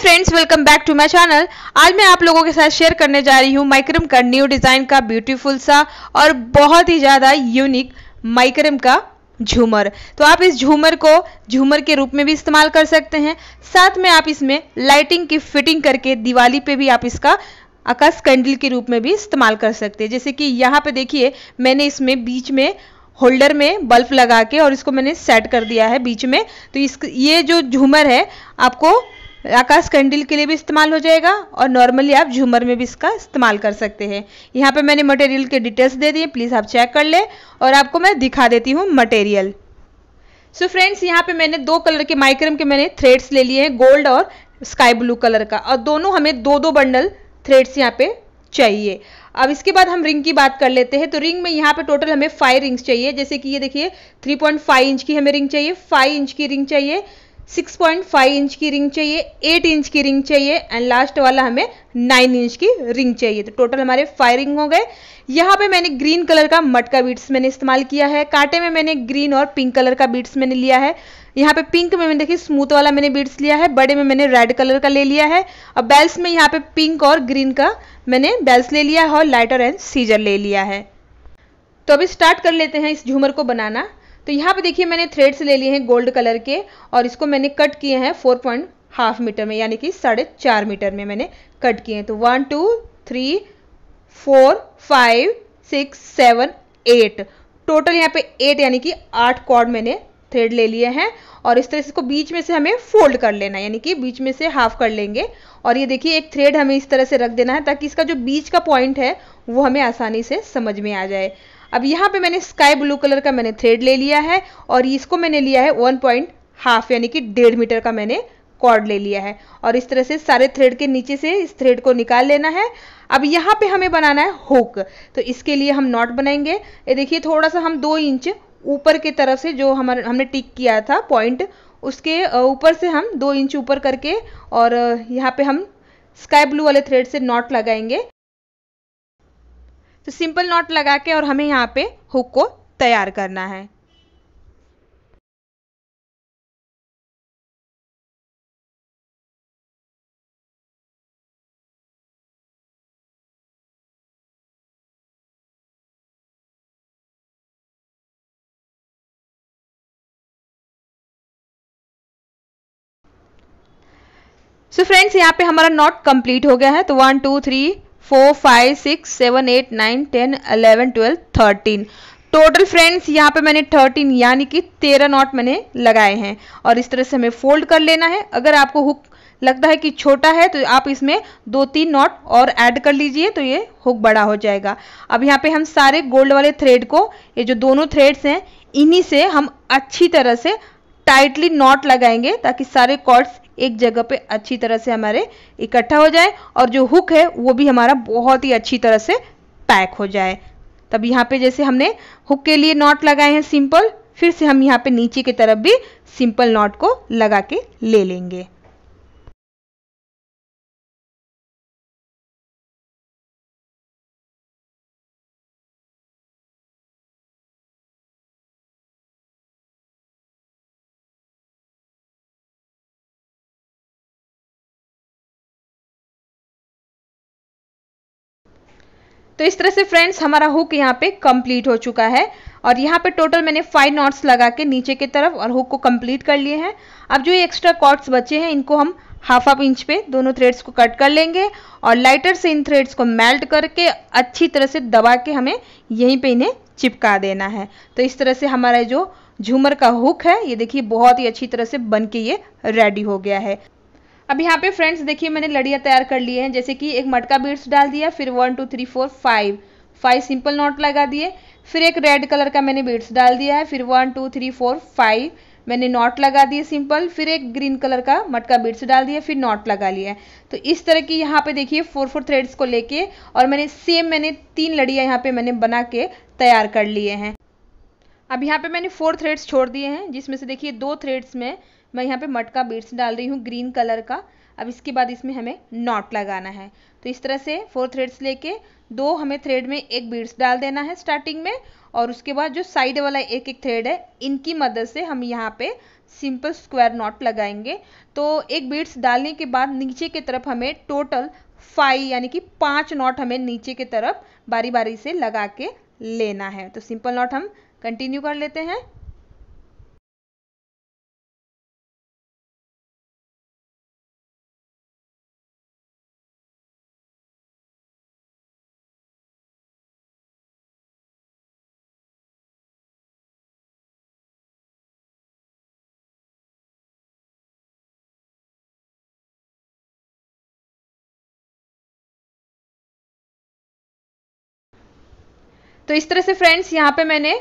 friends welcome back to my channel आज मैं आप लोगों के साथ शेयर करने जा रही हूँ माइक्रम का न्यू डिज़ाइन का ब्यूटीफुल सा और बहुत ही ज़्यादा यूनिक माइक्रम का झूमर तो आप इस झूमर को झूमर के रूप में भी इस्तेमाल कर सकते हैं साथ में आप इसमें लाइटिंग की फिटिंग करके दिवाली पे भी आप इसका आकाश कैंडल के रूप में भी इस्तेमाल कर सकते हैं जैसे कि यहाँ पे देखिए मैंने इसमें बीच में होल्डर में बल्ब लगा के और इसको मैंने सेट कर दिया है बीच में तो इस ये जो झूमर है आपको आकाश कैंडल के लिए भी इस्तेमाल हो जाएगा और नॉर्मली आप झूमर में भी इसका इस्तेमाल कर सकते हैं यहाँ पे मैंने मटेरियल के डिटेल्स दे दिए प्लीज़ आप चेक कर ले और आपको मैं दिखा देती हूँ मटेरियल सो फ्रेंड्स यहाँ पे मैंने दो कलर के माइक्रम के मैंने थ्रेड्स ले लिए हैं गोल्ड और स्काई ब्लू कलर का और दोनों हमें दो दो बंडल थ्रेड्स यहाँ पे चाहिए अब इसके बाद हम रिंग की बात कर लेते हैं तो रिंग में यहाँ पे टोटल हमें फाइव रिंग्स चाहिए जैसे कि ये देखिए 3.5 इंच की हमें रिंग चाहिए 5 इंच की रिंग चाहिए 6.5 इंच की रिंग चाहिए 8 इंच की रिंग चाहिए एंड लास्ट वाला हमें 9 इंच की रिंग चाहिए तो टोटल हमारे फाइव रिंग हो गए यहाँ पे मैंने ग्रीन कलर का मटका बीट्स मैंने इस्तेमाल किया है कांटे में मैंने ग्रीन और पिंक कलर का बीट्स मैंने लिया है यहाँ पे पिंक में मैंने देखिए स्मूथ वाला मैंने बीट्स लिया है बड़े में मैंने रेड कलर का ले लिया है और बेल्स में यहाँ पे पिंक और ग्रीन का मैंने बेल्स ले लिया है और लाइटर एंड सीजर ले लिया है तो अभी स्टार्ट कर लेते हैं इस झूमर को बनाना तो यहाँ पे देखिए मैंने थ्रेड्स ले लिए हैं गोल्ड कलर के और इसको मैंने कट किए हैं फोर पॉइंट हाफ मीटर में यानी कि साढ़े चार मीटर में मैंने कट किए हैं तो one two three four five six seven eight total यहाँ पे एट यानी कि आठ कॉर्ड मैंने थ्रेड ले लिए हैं और इस तरह से इसको बीच में से हमें फोल्ड कर लेना है यानी कि बीच में से हाफ कर लेंगे और ये देखिए एक थ्रेड हमें इस तरह से रख देना है ताकि इसका जो बीच का पॉइंट है वो हमें आसानी से समझ में आ जाए अब यहाँ पे मैंने स्काई ब्लू कलर का मैंने थ्रेड ले लिया है और इसको मैंने लिया है वन पॉइंट हाफ यानी कि डेढ़ मीटर का मैंने कॉर्ड ले लिया है और इस तरह से सारे थ्रेड के नीचे से इस थ्रेड को निकाल लेना है अब यहाँ पे हमें बनाना है हुक तो इसके लिए हम नॉट बनाएंगे ये देखिए थोड़ा सा हम दो इंच ऊपर की तरफ से जो हमारे हमने टिक किया था पॉइंट उसके ऊपर से हम दो इंच ऊपर करके और यहाँ पे हम स्काई ब्लू वाले थ्रेड से नॉट लगाएंगे तो सिंपल नॉट लगा के और हमें यहाँ पे हुक को तैयार करना है सो फ्रेंड्स यहाँ पे हमारा नॉट कंप्लीट हो गया है तो one two three four five six seven eight nine ten eleven twelve thirteen total friends यहाँ पे मैंने थर्टीन यानी कि तेरह नॉट मैंने लगाए हैं और इस तरह से हमें फोल्ड कर लेना है अगर आपको हुक लगता है कि छोटा है तो आप इसमें दो तीन नॉट और ऐड कर लीजिए तो ये हुक बड़ा हो जाएगा अब यहाँ पे हम सारे गोल्ड वाले थ्रेड को ये जो दोनों थ्रेड्स हैं इन्हीं से हम अच्छी तरह से टाइटली नॉट लगाएंगे ताकि सारे कॉर्ड्स एक जगह पे अच्छी तरह से हमारे इकट्ठा हो जाए और जो हुक है वो भी हमारा बहुत ही अच्छी तरह से पैक हो जाए तब यहाँ पे जैसे हमने हुक के लिए नॉट लगाए हैं सिंपल फिर से हम यहाँ पे नीचे की तरफ भी सिंपल नॉट को लगा के ले लेंगे तो इस तरह से फ्रेंड्स हमारा हुक यहाँ पे कंप्लीट हो चुका है और यहाँ पे टोटल मैंने फाइव नॉट्स लगा के नीचे की तरफ और हुक को कंप्लीट कर लिए हैं अब जो ये एक्स्ट्रा कॉर्ड्स बचे हैं इनको हम हाफ हाफ इंच पे दोनों थ्रेड्स को कट कर लेंगे और लाइटर से इन थ्रेड्स को मेल्ट करके अच्छी तरह से दबा के हमें यहीं पर इन्हें चिपका देना है तो इस तरह से हमारा जो झूमर का हुक है ये देखिए बहुत ही अच्छी तरह से बन के ये रेडी हो गया है अब यहाँ पे फ्रेंड्स देखिए मैंने लड़िया तैयार कर लिए हैं जैसे कि एक मटका बीड्स डाल दिया फिर one two three four five five simple knot लगा दिए फिर एक रेड कलर का मैंने बीड्स डाल दिया है फिर one two three four five मैंने नॉट लगा दिए सिंपल फिर एक ग्रीन कलर का मटका बीड्स डाल दिया फिर नॉट लगा लिया तो इस तरह की यहाँ पे देखिए फोर फोर थ्रेड्स को लेके और मैंने सेम मैंने तीन लड़िया यहाँ पे मैंने बना के तैयार कर लिए हैं अब यहाँ पे मैंने फोर थ्रेड्स छोड़ दिए हैं जिसमें से देखिए दो थ्रेड्स में मैं यहाँ पे मटका बीट्स डाल रही हूँ ग्रीन कलर का अब इसके बाद इसमें हमें नॉट लगाना है तो इस तरह से फोर थ्रेड्स लेके दो हमें थ्रेड में एक बीड्स डाल देना है स्टार्टिंग में और उसके बाद जो साइड वाला एक एक थ्रेड है इनकी मदद से हम यहाँ पे सिंपल स्क्वायर नॉट लगाएंगे तो एक बीड्स डालने के बाद नीचे की तरफ हमें टोटल फाइव यानी कि पाँच नॉट हमें नीचे की तरफ बारी बारी से लगा के लेना है तो सिंपल नॉट हम कंटिन्यू कर लेते हैं तो इस तरह से फ्रेंड्स यहाँ पे मैंने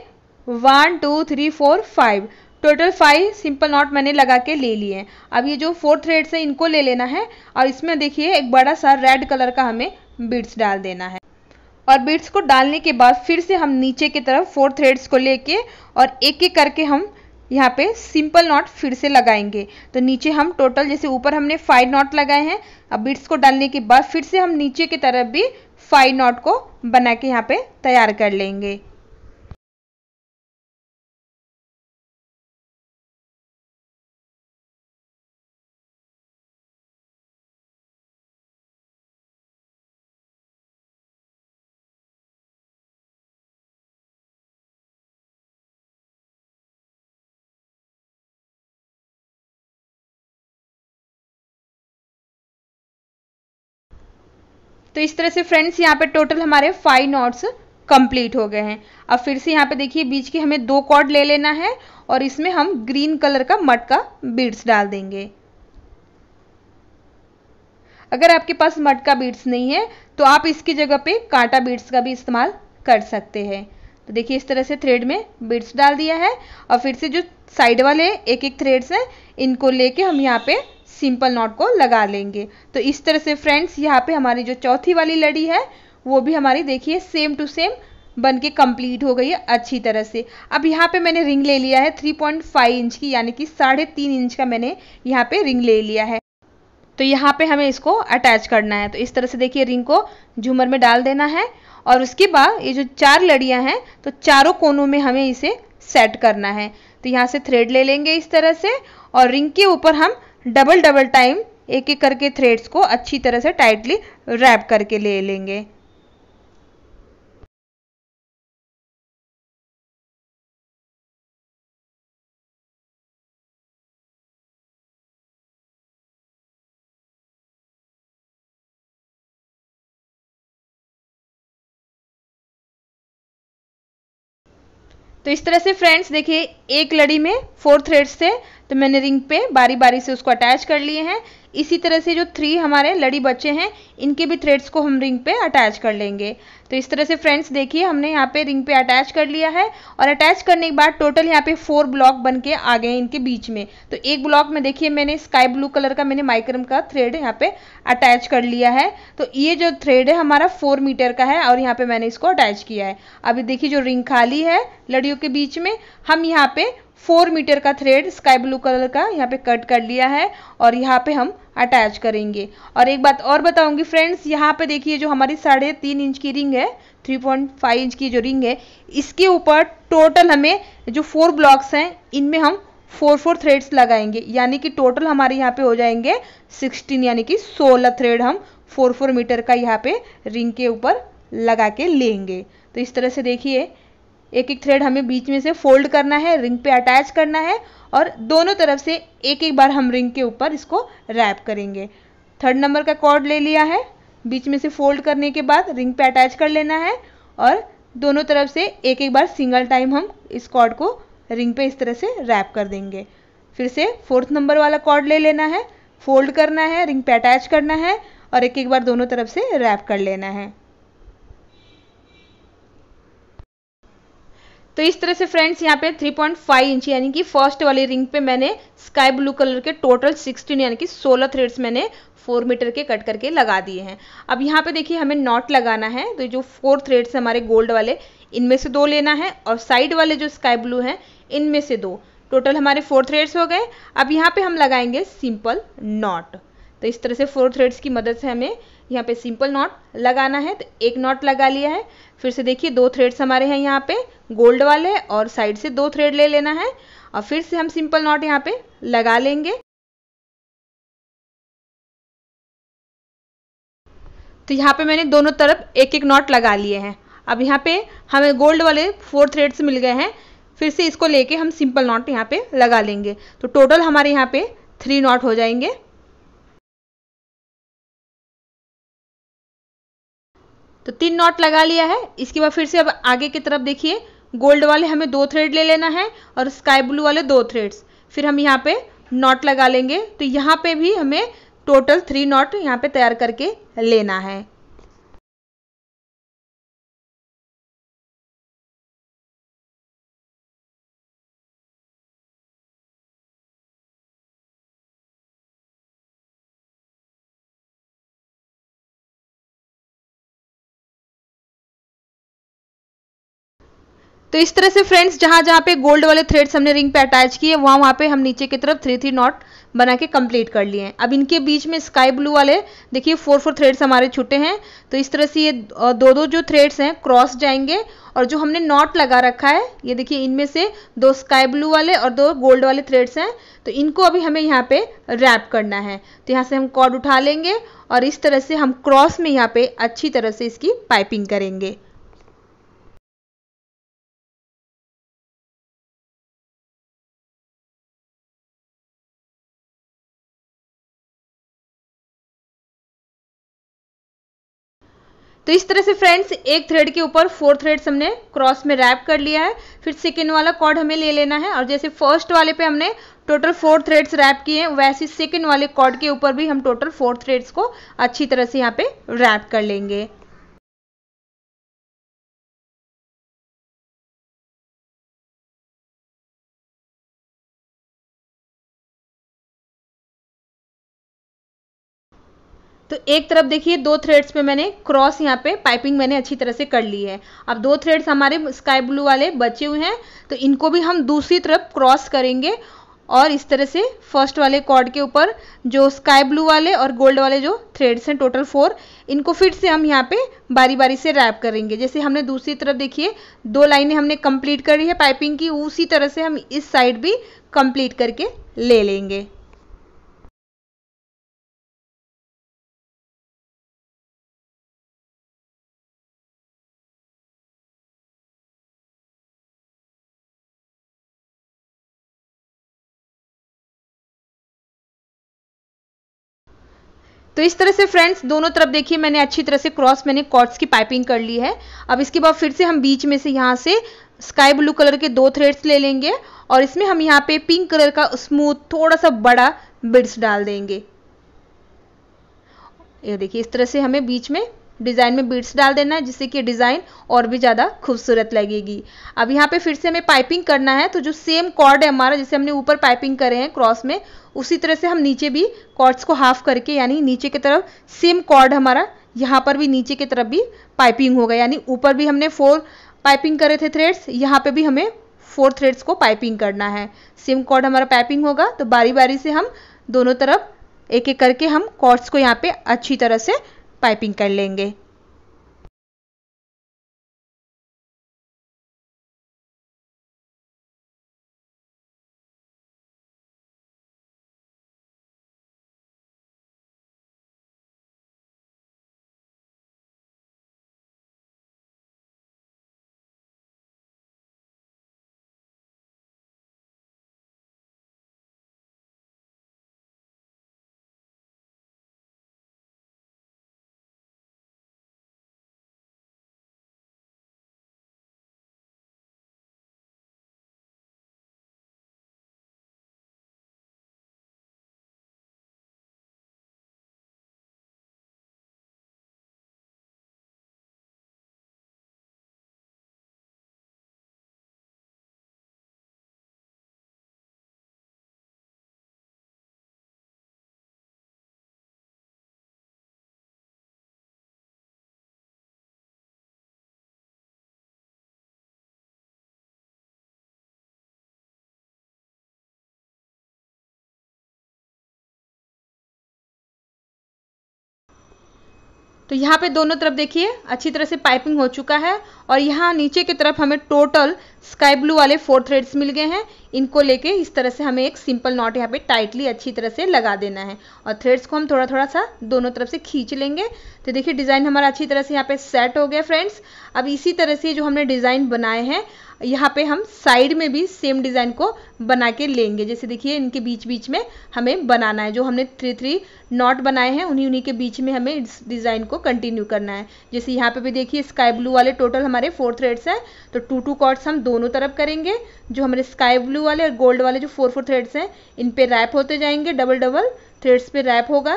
one two three four five total five simple knot मैंने लगा के ले लिए हैं अब ये जो फोर थ्रेड्स हैं इनको ले लेना है और इसमें देखिए एक बड़ा सा रेड कलर का हमें बीड्स डाल देना है और बीड्स को डालने के बाद फिर से हम नीचे की तरफ फोर थ्रेड्स को लेके और एक एक करके हम यहाँ पे सिंपल नॉट फिर से लगाएंगे तो नीचे हम टोटल जैसे ऊपर हमने फाइव नॉट लगाए हैं अब बीड्स को डालने के बाद फिर से हम नीचे की तरफ भी फाइव नॉट को बना के यहाँ पे तैयार कर लेंगे तो इस तरह से फ्रेंड्स यहाँ पे टोटल हमारे फाइव नॉट्स कंप्लीट हो गए हैं अब फिर से यहाँ पे देखिए बीच के हमें दो कॉर्ड ले लेना है और इसमें हम ग्रीन कलर का मटका बीड्स डाल देंगे अगर आपके पास मटका बीड्स नहीं है तो आप इसकी जगह पे कांटा बीड्स का भी इस्तेमाल कर सकते हैं तो देखिए इस तरह से थ्रेड में बीड्स डाल दिया है और फिर से जो साइड वाले एक एक थ्रेड्स हैं इनको लेके हम यहाँ पे सिंपल नॉट को लगा लेंगे तो इस तरह से फ्रेंड्स यहाँ पे हमारी जो चौथी वाली लड़ी है वो भी हमारी देखिए सेम टू सेम बन के कम्प्लीट हो गई है अच्छी तरह से अब यहाँ पे मैंने रिंग ले लिया है 3.5 इंच की यानी कि साढ़े तीन इंच का मैंने यहाँ पे रिंग ले लिया है तो यहाँ पे हमें इसको अटैच करना है तो इस तरह से देखिए रिंग को झूमर में डाल देना है और उसके बाद ये जो चार लड़ियाँ हैं तो चारों कोनों में हमें इसे सेट करना है तो यहाँ से थ्रेड ले लेंगे इस तरह से और रिंग के ऊपर हम डबल डबल टाइम एक एक करके थ्रेड्स को अच्छी तरह से टाइटली रैप करके ले लेंगे तो इस तरह से फ्रेंड्स देखिए एक लड़ी में फोर थ्रेड्स थे तो मैंने रिंग पे बारी बारी से उसको अटैच कर लिए हैं इसी तरह से जो थ्री हमारे लड़ी बच्चे हैं इनके भी थ्रेड्स को हम रिंग पे अटैच कर लेंगे तो इस तरह से फ्रेंड्स देखिए हमने यहाँ पे रिंग पे अटैच कर लिया है और अटैच करने के बाद टोटल यहाँ पे फोर ब्लॉक बन के आ गए इनके बीच में तो एक ब्लॉक में देखिए मैंने स्काई ब्लू कलर का मैंने माइक्रम का थ्रेड यहाँ पे अटैच कर लिया है तो ये जो थ्रेड है हमारा फोर मीटर का है और यहाँ पे मैंने इसको अटैच किया है अभी देखिए जो रिंग खाली है लड़ियों के बीच में हम यहाँ पे फोर मीटर का थ्रेड स्काई ब्लू कलर का यहाँ पे कट कर लिया है और यहाँ पे हम अटैच करेंगे और एक बात और बताऊंगी फ्रेंड्स यहाँ पे देखिए जो हमारी साढ़े तीन इंच की रिंग है थ्री पॉइंट फाइव इंच की जो रिंग है इसके ऊपर टोटल हमें जो फोर ब्लॉक्स हैं इनमें हम फोर फोर थ्रेड्स लगाएंगे यानी कि टोटल हमारे यहाँ पे हो जाएंगे सिक्सटीन यानी कि सोलह थ्रेड हम फोर फोर मीटर का यहाँ पे रिंग के ऊपर लगा के लेंगे तो इस तरह से देखिए एक एक थ्रेड हमें बीच में से फोल्ड करना है रिंग पे अटैच करना है और दोनों तरफ से एक एक बार हम रिंग के ऊपर इसको रैप करेंगे थर्ड नंबर का कॉर्ड ले लिया है बीच में से फोल्ड करने के बाद रिंग पे अटैच कर लेना है और दोनों तरफ से एक एक बार सिंगल टाइम हम इस कॉर्ड को रिंग पे इस तरह से रैप कर देंगे फिर से फोर्थ नंबर वाला कॉर्ड ले लेना है फोल्ड करना है रिंग पे अटैच करना है और एक एक बार दोनों तरफ से रैप कर लेना है तो इस तरह से फ्रेंड्स यहाँ पे 3.5 इंच यानी कि फर्स्ट वाली रिंग पे मैंने स्काई ब्लू कलर के टोटल 16 यानी कि 16 थ्रेड्स मैंने फोर मीटर के कट करके लगा दिए हैं अब यहाँ पे देखिए हमें नॉट लगाना है तो जो फोर थ्रेड्स हमारे गोल्ड वाले इनमें से दो लेना है और साइड वाले जो स्काई ब्लू हैं इनमें से दो टोटल हमारे फोर थ्रेड्स हो गए अब यहाँ पे हम लगाएंगे सिंपल नॉट तो इस तरह से फोर थ्रेड्स की मदद से हमें यहाँ पे सिंपल नॉट लगाना है तो एक नॉट लगा लिया है फिर से देखिए दो थ्रेड्स हमारे हैं यहाँ पे गोल्ड वाले और साइड से दो थ्रेड ले लेना है और फिर से हम सिंपल नॉट यहाँ पे लगा लेंगे तो यहाँ पे मैंने दोनों तरफ एक एक नॉट लगा लिए हैं अब यहाँ पे हमें गोल्ड वाले फोर थ्रेड्स मिल गए हैं फिर से इसको लेके हम सिंपल नॉट यहाँ पे लगा लेंगे तो टोटल हमारे यहाँ पे थ्री नॉट हो जाएंगे तो तीन नॉट लगा लिया है इसके बाद फिर से अब आगे की तरफ देखिए गोल्ड वाले हमें दो थ्रेड ले लेना है और स्काई ब्लू वाले दो थ्रेड्स फिर हम यहाँ पे नॉट लगा लेंगे तो यहाँ पे भी हमें टोटल थ्री नॉट यहाँ पे तैयार करके लेना है तो इस तरह से फ्रेंड्स जहाँ जहाँ पे गोल्ड वाले थ्रेड्स हमने रिंग पे अटैच किए वहाँ वहाँ पे हम नीचे की तरफ थ्री थ्री नॉट बना के कंप्लीट कर लिए हैं अब इनके बीच में स्काई ब्लू वाले देखिए फोर फोर थ्रेड्स हमारे छुटे हैं तो इस तरह से ये दो दो जो थ्रेड्स हैं क्रॉस जाएंगे और जो हमने नॉट लगा रखा है ये देखिए इनमें से दो स्काई ब्लू वाले और दो गोल्ड वाले थ्रेड्स हैं तो इनको अभी हमें यहाँ पे रैप करना है तो यहाँ से हम कॉर्ड उठा लेंगे और इस तरह से हम क्रॉस में यहाँ पे अच्छी तरह से इसकी पाइपिंग करेंगे तो इस तरह से फ्रेंड्स एक थ्रेड के ऊपर फोर थ्रेड्स हमने क्रॉस में रैप कर लिया है फिर सेकेंड वाला कॉर्ड हमें ले लेना है और जैसे फर्स्ट वाले पे हमने टोटल फोर थ्रेड्स रैप किए हैं वैसे सेकेंड वाले कॉर्ड के ऊपर भी हम टोटल फोर थ्रेड्स को अच्छी तरह से यहाँ पे रैप कर लेंगे एक तरफ देखिए दो थ्रेड्स पे मैंने क्रॉस यहाँ पे पाइपिंग मैंने अच्छी तरह से कर ली है अब दो थ्रेड्स हमारे स्काई ब्लू वाले बचे हुए हैं तो इनको भी हम दूसरी तरफ क्रॉस करेंगे और इस तरह से फर्स्ट वाले कॉर्ड के ऊपर जो स्काई ब्लू वाले और गोल्ड वाले जो थ्रेड्स हैं टोटल फोर इनको फिर से हम यहाँ पे बारी बारी से रैप करेंगे जैसे हमने दूसरी तरफ देखिए दो लाइनें हमने कंप्लीट करी है पाइपिंग की उसी तरह से हम इस साइड भी कंप्लीट करके ले लेंगे तो इस तरह से फ्रेंड्स दोनों तरफ देखिए मैंने अच्छी तरह से क्रॉस मैंने कॉर्ड्स की पाइपिंग कर ली है अब इसके बाद फिर से हम बीच में से यहाँ से स्काई ब्लू कलर के दो थ्रेड्स ले लेंगे और इसमें हम यहाँ पे पिंक कलर का स्मूथ थोड़ा सा बड़ा बिड्स डाल देंगे ये देखिए इस तरह से हमें बीच में डिज़ाइन में बीट्स डाल देना है जिससे कि डिज़ाइन और भी ज़्यादा खूबसूरत लगेगी अब यहाँ पे फिर से हमें पाइपिंग करना है तो जो सेम कॉर्ड है हमारा जैसे हमने ऊपर पाइपिंग करे हैं क्रॉस में उसी तरह से हम नीचे भी कॉर्ड्स को हाफ करके यानी नीचे की तरफ सेम कॉर्ड हमारा यहाँ पर भी नीचे की तरफ भी पाइपिंग होगा यानी ऊपर भी हमने फोर पाइपिंग करे थे थ्रेड्स यहाँ पे भी हमें फोर थ्रेड्स को पाइपिंग करना है सेम कॉर्ड हमारा पाइपिंग होगा तो बारी बारी से हम दोनों तरफ एक एक करके हम कॉर्ड्स को यहाँ पे अच्छी तरह से पाइपिंग कर लेंगे तो यहाँ पे दोनों तरफ देखिए अच्छी तरह से पाइपिंग हो चुका है और यहाँ नीचे की तरफ हमें टोटल स्काई ब्लू वाले फोर थ्रेड्स मिल गए हैं इनको लेके इस तरह से हमें एक सिंपल नॉट यहाँ पे टाइटली अच्छी तरह से लगा देना है और थ्रेड्स को हम थोड़ा थोड़ा सा दोनों तरफ से खींच लेंगे तो देखिए डिज़ाइन हमारा अच्छी तरह से यहाँ पे सेट हो गया फ्रेंड्स अब इसी तरह से जो हमने डिज़ाइन बनाए हैं यहाँ पे हम साइड में भी सेम डिज़ाइन को बना के लेंगे जैसे देखिए इनके बीच बीच में हमें बनाना है जो हमने थ्री थ्री नॉट बनाए हैं उन्हीं उन्हीं के बीच में हमें इस डिज़ाइन को कंटिन्यू करना है जैसे यहाँ पे भी देखिए स्काई ब्लू वाले टोटल हमारे फोर थ्रेड्स हैं तो टू टू कॉर्ड्स हम दोनों तरफ करेंगे जो हमारे स्काई ब्लू ब्लू वाले और गोल्ड वाले जो फोर फोर थ्रेड्स हैं इन पे रैप होते जाएंगे डबल डबल थ्रेड्स पे रैप होगा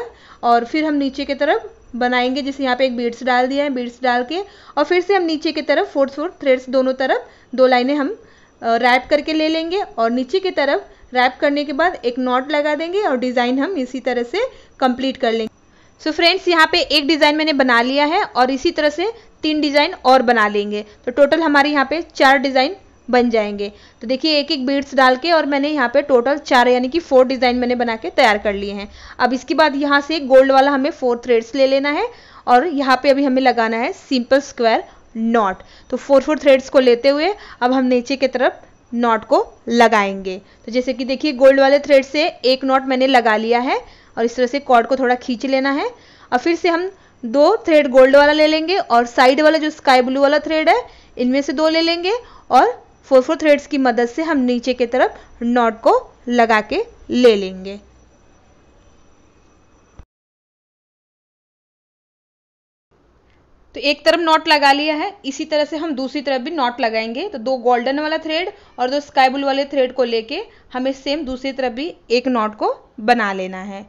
और फिर हम नीचे की तरफ बनाएंगे जैसे यहाँ पे एक बीड्स डाल दिया है बीड्स डाल के और फिर से हम नीचे की तरफ फोर फोर थ्रेड्स दोनों तरफ दो लाइनें हम रैप करके ले लेंगे और नीचे की तरफ रैप करने के बाद एक नॉट लगा देंगे और डिज़ाइन हम इसी तरह से कंप्लीट कर लेंगे सो so फ्रेंड्स यहाँ पे एक डिज़ाइन मैंने बना लिया है और इसी तरह से तीन डिज़ाइन और बना लेंगे तो टोटल हमारे यहाँ पे चार डिज़ाइन बन जाएंगे तो देखिए एक एक बीड्स डाल के और मैंने यहाँ पे टोटल चार यानी कि फोर डिज़ाइन मैंने बना के तैयार कर लिए हैं अब इसके बाद यहाँ से गोल्ड वाला हमें फोर थ्रेड्स ले लेना है और यहाँ पे अभी हमें लगाना है सिंपल स्क्वायर नॉट तो फोर फोर थ्रेड्स को लेते हुए अब हम नीचे की तरफ नॉट को लगाएंगे तो जैसे कि देखिए गोल्ड वाले थ्रेड से एक नॉट मैंने लगा लिया है और इस तरह से कॉर्ड को थोड़ा खींच लेना है और फिर से हम दो थ्रेड गोल्ड वाला ले लेंगे और साइड वाला जो स्काई ब्लू वाला थ्रेड है इनमें से दो ले लेंगे और फोर फोर थ्रेड्स की मदद से हम नीचे की तरफ नॉट को लगा के ले लेंगे तो एक तरफ नॉट लगा लिया है इसी तरह से हम दूसरी तरफ भी नॉट लगाएंगे तो दो गोल्डन वाला थ्रेड और दो स्काई ब्लू वाले थ्रेड को लेके हमें सेम दूसरी तरफ भी एक नॉट को बना लेना है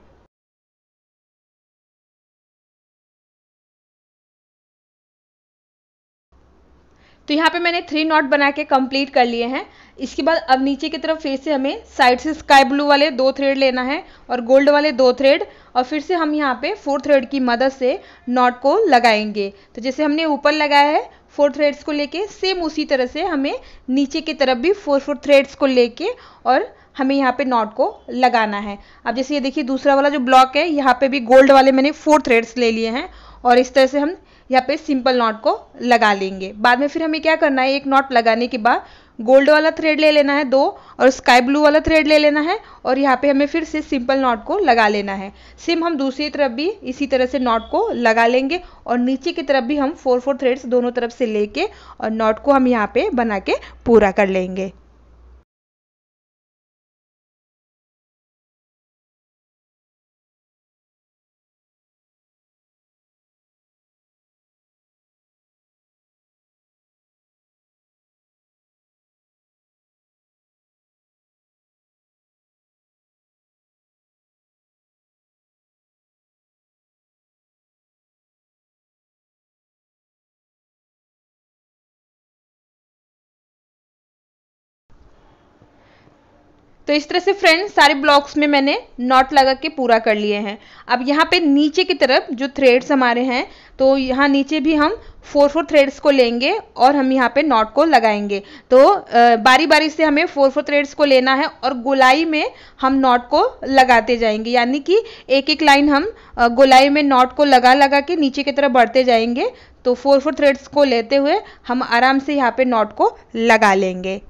तो यहाँ पे मैंने थ्री नॉट बना के कंप्लीट कर लिए हैं इसके बाद अब नीचे की तरफ फिर से हमें साइड से स्काई ब्लू वाले दो थ्रेड लेना है और गोल्ड वाले दो थ्रेड और फिर से हम यहाँ पे फोर थ्रेड की मदद से नॉट को लगाएंगे तो जैसे हमने ऊपर लगाया है फोर थ्रेड्स को लेके सेम उसी तरह से हमें नीचे की तरफ भी फोर फोर थ्रेड्स को लेके और हमें यहाँ पे नॉट को लगाना है अब जैसे ये देखिए दूसरा वाला जो ब्लॉक है यहाँ पे भी गोल्ड वाले मैंने फोर थ्रेड्स ले लिए हैं और इस तरह से हम यहाँ पे सिंपल नॉट को लगा लेंगे बाद में फिर हमें क्या करना है एक नॉट लगाने के बाद गोल्ड वाला थ्रेड ले लेना है दो और स्काई ब्लू वाला थ्रेड ले लेना है और यहाँ पे हमें फिर से सिंपल नॉट को लगा लेना है सेम हम दूसरी तरफ भी इसी तरह से नॉट को लगा लेंगे और नीचे की तरफ भी हम फोर फोर थ्रेड्स दोनों तरफ से लेके और नॉट को हम यहाँ पे बना के पूरा कर लेंगे तो इस तरह से फ्रेंड सारे ब्लॉक्स में मैंने नॉट लगा के पूरा कर लिए हैं अब यहाँ पे नीचे की तरफ जो थ्रेड्स हमारे हैं तो यहाँ नीचे भी हम फोर फोर थ्रेड्स को लेंगे और हम यहाँ पे नॉट को लगाएंगे तो बारी बारी से हमें फोर फोर थ्रेड्स को लेना है और गोलाई में हम नॉट को लगाते जाएंगे यानी कि एक एक लाइन हम गोलाई में नॉट को लगा लगा के नीचे की तरफ बढ़ते जाएंगे तो फोर फोर थ्रेड्स को लेते हुए हम आराम से यहाँ पे नॉट को लगा लेंगे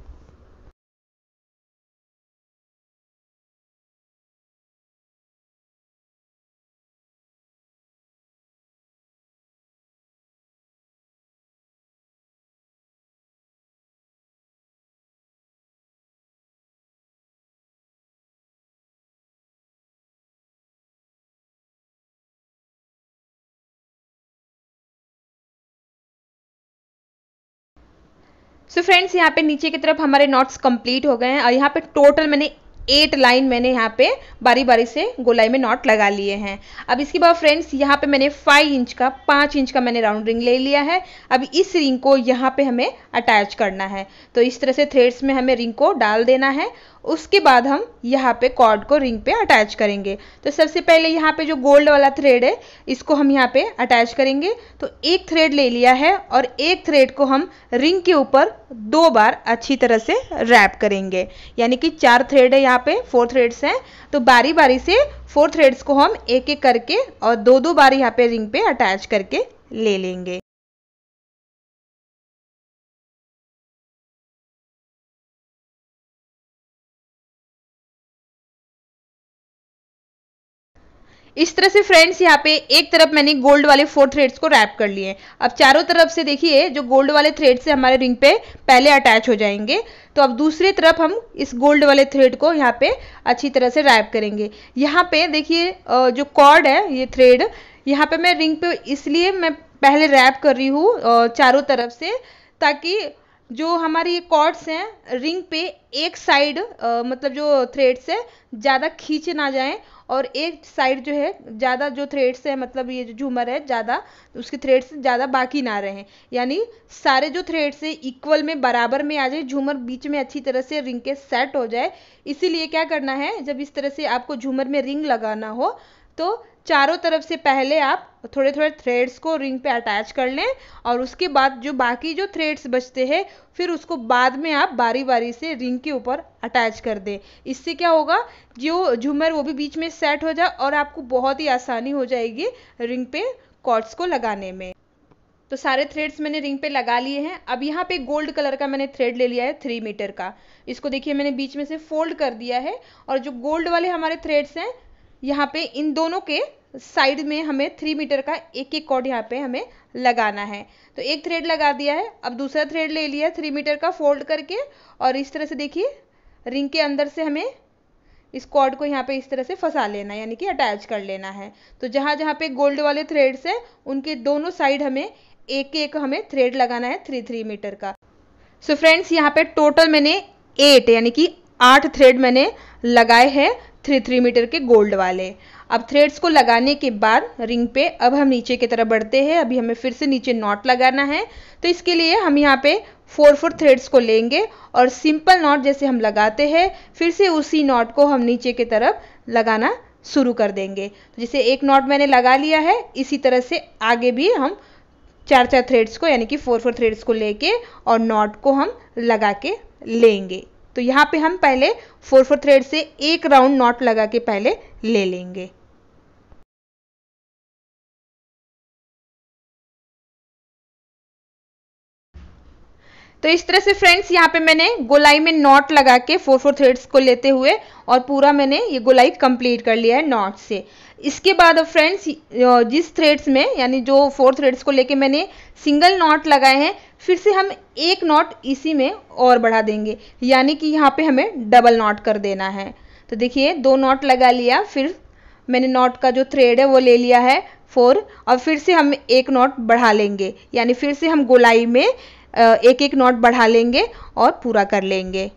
सो फ्रेंड्स यहाँ पे नीचे की तरफ हमारे नोट्स कंप्लीट हो गए हैं और यहाँ पे टोटल मैंने एट लाइन मैंने यहाँ पे बारी बारी से गोलाई में नॉट लगा लिए हैं अब इसके बाद फ्रेंड्स यहाँ पे मैंने फाइव इंच का पाँच इंच का मैंने राउंड रिंग ले लिया है अब इस रिंग को यहाँ पे हमें अटैच करना है तो इस तरह से थ्रेड्स में हमें रिंग को डाल देना है उसके बाद हम यहाँ पे कॉर्ड को रिंग पे अटैच करेंगे तो सबसे पहले यहाँ पे जो गोल्ड वाला थ्रेड है इसको हम यहाँ पे अटैच करेंगे तो एक थ्रेड ले लिया है और एक थ्रेड को हम रिंग के ऊपर दो बार अच्छी तरह से रैप करेंगे यानी कि चार थ्रेड है यहाँ पे फोर थ्रेड्स हैं तो बारी बारी से फोर थ्रेड्स को हम एक एक करके और दो दो बार यहाँ पे रिंग पे अटैच करके ले लेंगे इस तरह से फ्रेंड्स यहाँ पे एक तरफ मैंने गोल्ड वाले फोर थ्रेड्स को रैप कर लिए अब चारों तरफ से देखिए जो गोल्ड वाले थ्रेड से हमारे रिंग पे पहले अटैच हो जाएंगे तो अब दूसरी तरफ हम इस गोल्ड वाले थ्रेड को यहाँ पे अच्छी तरह से रैप करेंगे यहाँ पे देखिए जो कॉर्ड है ये थ्रेड यहाँ पे मैं रिंग पे इसलिए मैं पहले रैप कर रही हूँ चारों तरफ से ताकि जो हमारे ये कॉर्ड्स हैं रिंग पे एक साइड मतलब जो थ्रेड से ज़्यादा खींच ना जाए और एक साइड जो है ज़्यादा जो थ्रेड्स है मतलब ये जो झूमर है ज़्यादा उसके थ्रेड्स ज़्यादा बाकी ना रहें यानी सारे जो थ्रेड्स है इक्वल में बराबर में आ जाए झूमर बीच में अच्छी तरह से रिंग के सेट हो जाए इसीलिए क्या करना है जब इस तरह से आपको झूमर में रिंग लगाना हो तो चारों तरफ से पहले आप थोड़े थोड़े थ्रेड्स को रिंग पे अटैच कर लें और उसके बाद जो बाकी जो थ्रेड्स बचते हैं फिर उसको बाद में आप बारी बारी से रिंग के ऊपर अटैच कर दें इससे क्या होगा जो झूमर वो भी बीच में सेट हो जाए और आपको बहुत ही आसानी हो जाएगी रिंग पे कॉर्ड्स को लगाने में तो सारे थ्रेड्स मैंने रिंग पे लगा लिए हैं अब यहाँ पे गोल्ड कलर का मैंने थ्रेड ले लिया है थ्री मीटर का इसको देखिए मैंने बीच में से फोल्ड कर दिया है और जो गोल्ड वाले हमारे थ्रेड्स हैं यहाँ पे इन दोनों के साइड में हमें थ्री मीटर का एक एक कॉर्ड यहाँ पे हमें लगाना है तो एक थ्रेड लगा दिया है अब दूसरा थ्रेड ले लिया है थ्री मीटर का फोल्ड करके और इस तरह से देखिए रिंग के अंदर से हमें इस कॉर्ड को यहाँ पे इस तरह से फंसा लेना है यानी कि अटैच कर लेना है तो जहाँ जहाँ पे गोल्ड वाले थ्रेड्स हैं उनके दोनों साइड हमें एक एक हमें थ्रेड लगाना है थ्री थ्री मीटर का सो फ्रेंड्स यहाँ पे टोटल मैंने एट यानी कि आठ थ्रेड मैंने लगाए हैं थ्री थ्री मीटर के गोल्ड वाले अब थ्रेड्स को लगाने के बाद रिंग पे अब हम नीचे की तरफ बढ़ते हैं अभी हमें फिर से नीचे नॉट लगाना है तो इसके लिए हम यहाँ पे फोर फोर थ्रेड्स को लेंगे और सिंपल नॉट जैसे हम लगाते हैं फिर से उसी नॉट को हम नीचे की तरफ लगाना शुरू कर देंगे तो जैसे एक नॉट मैंने लगा लिया है इसी तरह से आगे भी हम चार चार थ्रेड्स को यानी कि फोर फोर थ्रेड्स को लेके और नॉट को हम लगा के लेंगे तो यहाँ पे हम पहले फोर फोर थ्रेड से एक राउंड नॉट लगा के पहले ले लेंगे तो इस तरह से फ्रेंड्स यहाँ पे मैंने गोलाई में नॉट लगा के फोर फोर थ्रेड्स को लेते हुए और पूरा मैंने ये गोलाई कंप्लीट कर लिया है नॉट से इसके बाद अब फ्रेंड्स जिस थ्रेड्स में यानी जो फोर थ्रेड्स को लेके मैंने सिंगल नॉट लगाए हैं फिर से हम एक नॉट इसी में और बढ़ा देंगे यानी कि यहाँ पे हमें डबल नॉट कर देना है तो देखिए दो नॉट लगा लिया फिर मैंने नॉट का जो थ्रेड है वो ले लिया है फोर और फिर से हम एक नॉट बढ़ा लेंगे यानी फिर से हम गोलाई में एक एक नॉट बढ़ा लेंगे और पूरा कर लेंगे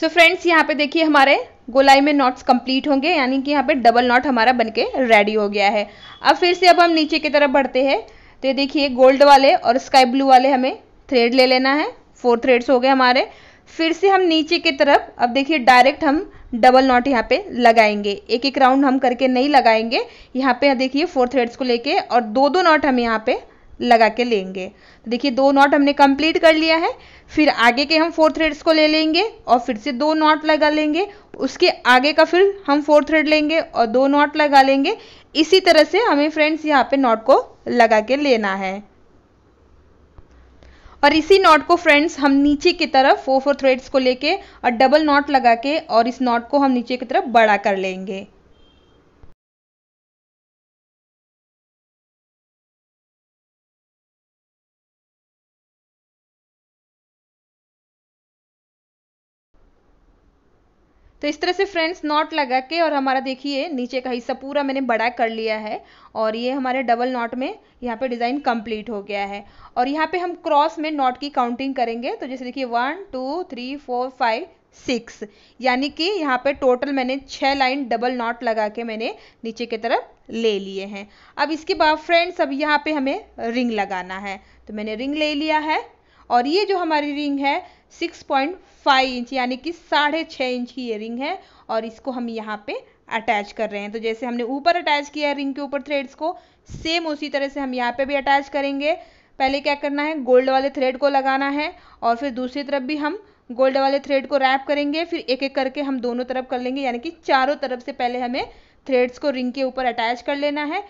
सो so फ्रेंड्स यहाँ पे देखिए हमारे गोलाई में नॉट्स कंप्लीट होंगे यानी कि यहाँ पे डबल नॉट हमारा बनके रेडी हो गया है अब फिर से अब हम नीचे की तरफ बढ़ते हैं तो ये देखिए गोल्ड वाले और स्काई ब्लू वाले हमें थ्रेड ले लेना है फोर थ्रेड्स हो गए हमारे फिर से हम नीचे की तरफ अब देखिए डायरेक्ट हम डबल नॉट यहाँ पे लगाएंगे एक एक राउंड हम करके नहीं लगाएंगे यहाँ पे देखिए फोर थ्रेड्स को लेके और दो दो नॉट हम यहाँ पे लगा के लेंगे तो देखिए दो नॉट हमने कंप्लीट कर लिया है फिर आगे के हम फोर थ्रेड्स को ले लेंगे और फिर से दो नॉट लगा लेंगे उसके आगे का फिर हम फोर थ्रेड लेंगे और दो नॉट लगा लेंगे इसी तरह से हमें फ्रेंड्स यहाँ पे नॉट को लगा के लेना है और इसी नॉट को फ्रेंड्स हम नीचे की तरफ फोर फोर थ्रेड्स को लेके और डबल नॉट लगा के और इस नॉट को हम नीचे की तरफ बड़ा कर लेंगे तो इस तरह से फ्रेंड्स नॉट लगा के और हमारा देखिए नीचे का हिस्सा पूरा मैंने बड़ा कर लिया है और ये हमारे डबल नॉट में यहाँ पे डिज़ाइन कंप्लीट हो गया है और यहाँ पे हम क्रॉस में नॉट की काउंटिंग करेंगे तो जैसे देखिए one two three four five six यानी कि यहाँ पे टोटल मैंने छः लाइन डबल नॉट लगा के मैंने नीचे की तरफ ले लिए हैं अब इसके बाद फ्रेंड्स अब यहाँ पे हमें रिंग लगाना है तो मैंने रिंग ले लिया है और ये जो हमारी रिंग है 6.5 इंच यानी कि साढ़े छः इंच की ये है और इसको हम यहाँ पे अटैच कर रहे हैं तो जैसे हमने ऊपर अटैच किया है रिंग के ऊपर थ्रेड्स को सेम उसी तरह से हम यहाँ पे भी अटैच करेंगे पहले क्या करना है गोल्ड वाले थ्रेड को लगाना है और फिर दूसरी तरफ भी हम गोल्ड वाले थ्रेड को रैप करेंगे फिर एक एक करके हम दोनों तरफ कर लेंगे यानी कि चारों तरफ से पहले हमें थ्रेड्स को रिंग के ऊपर अटैच कर लेना है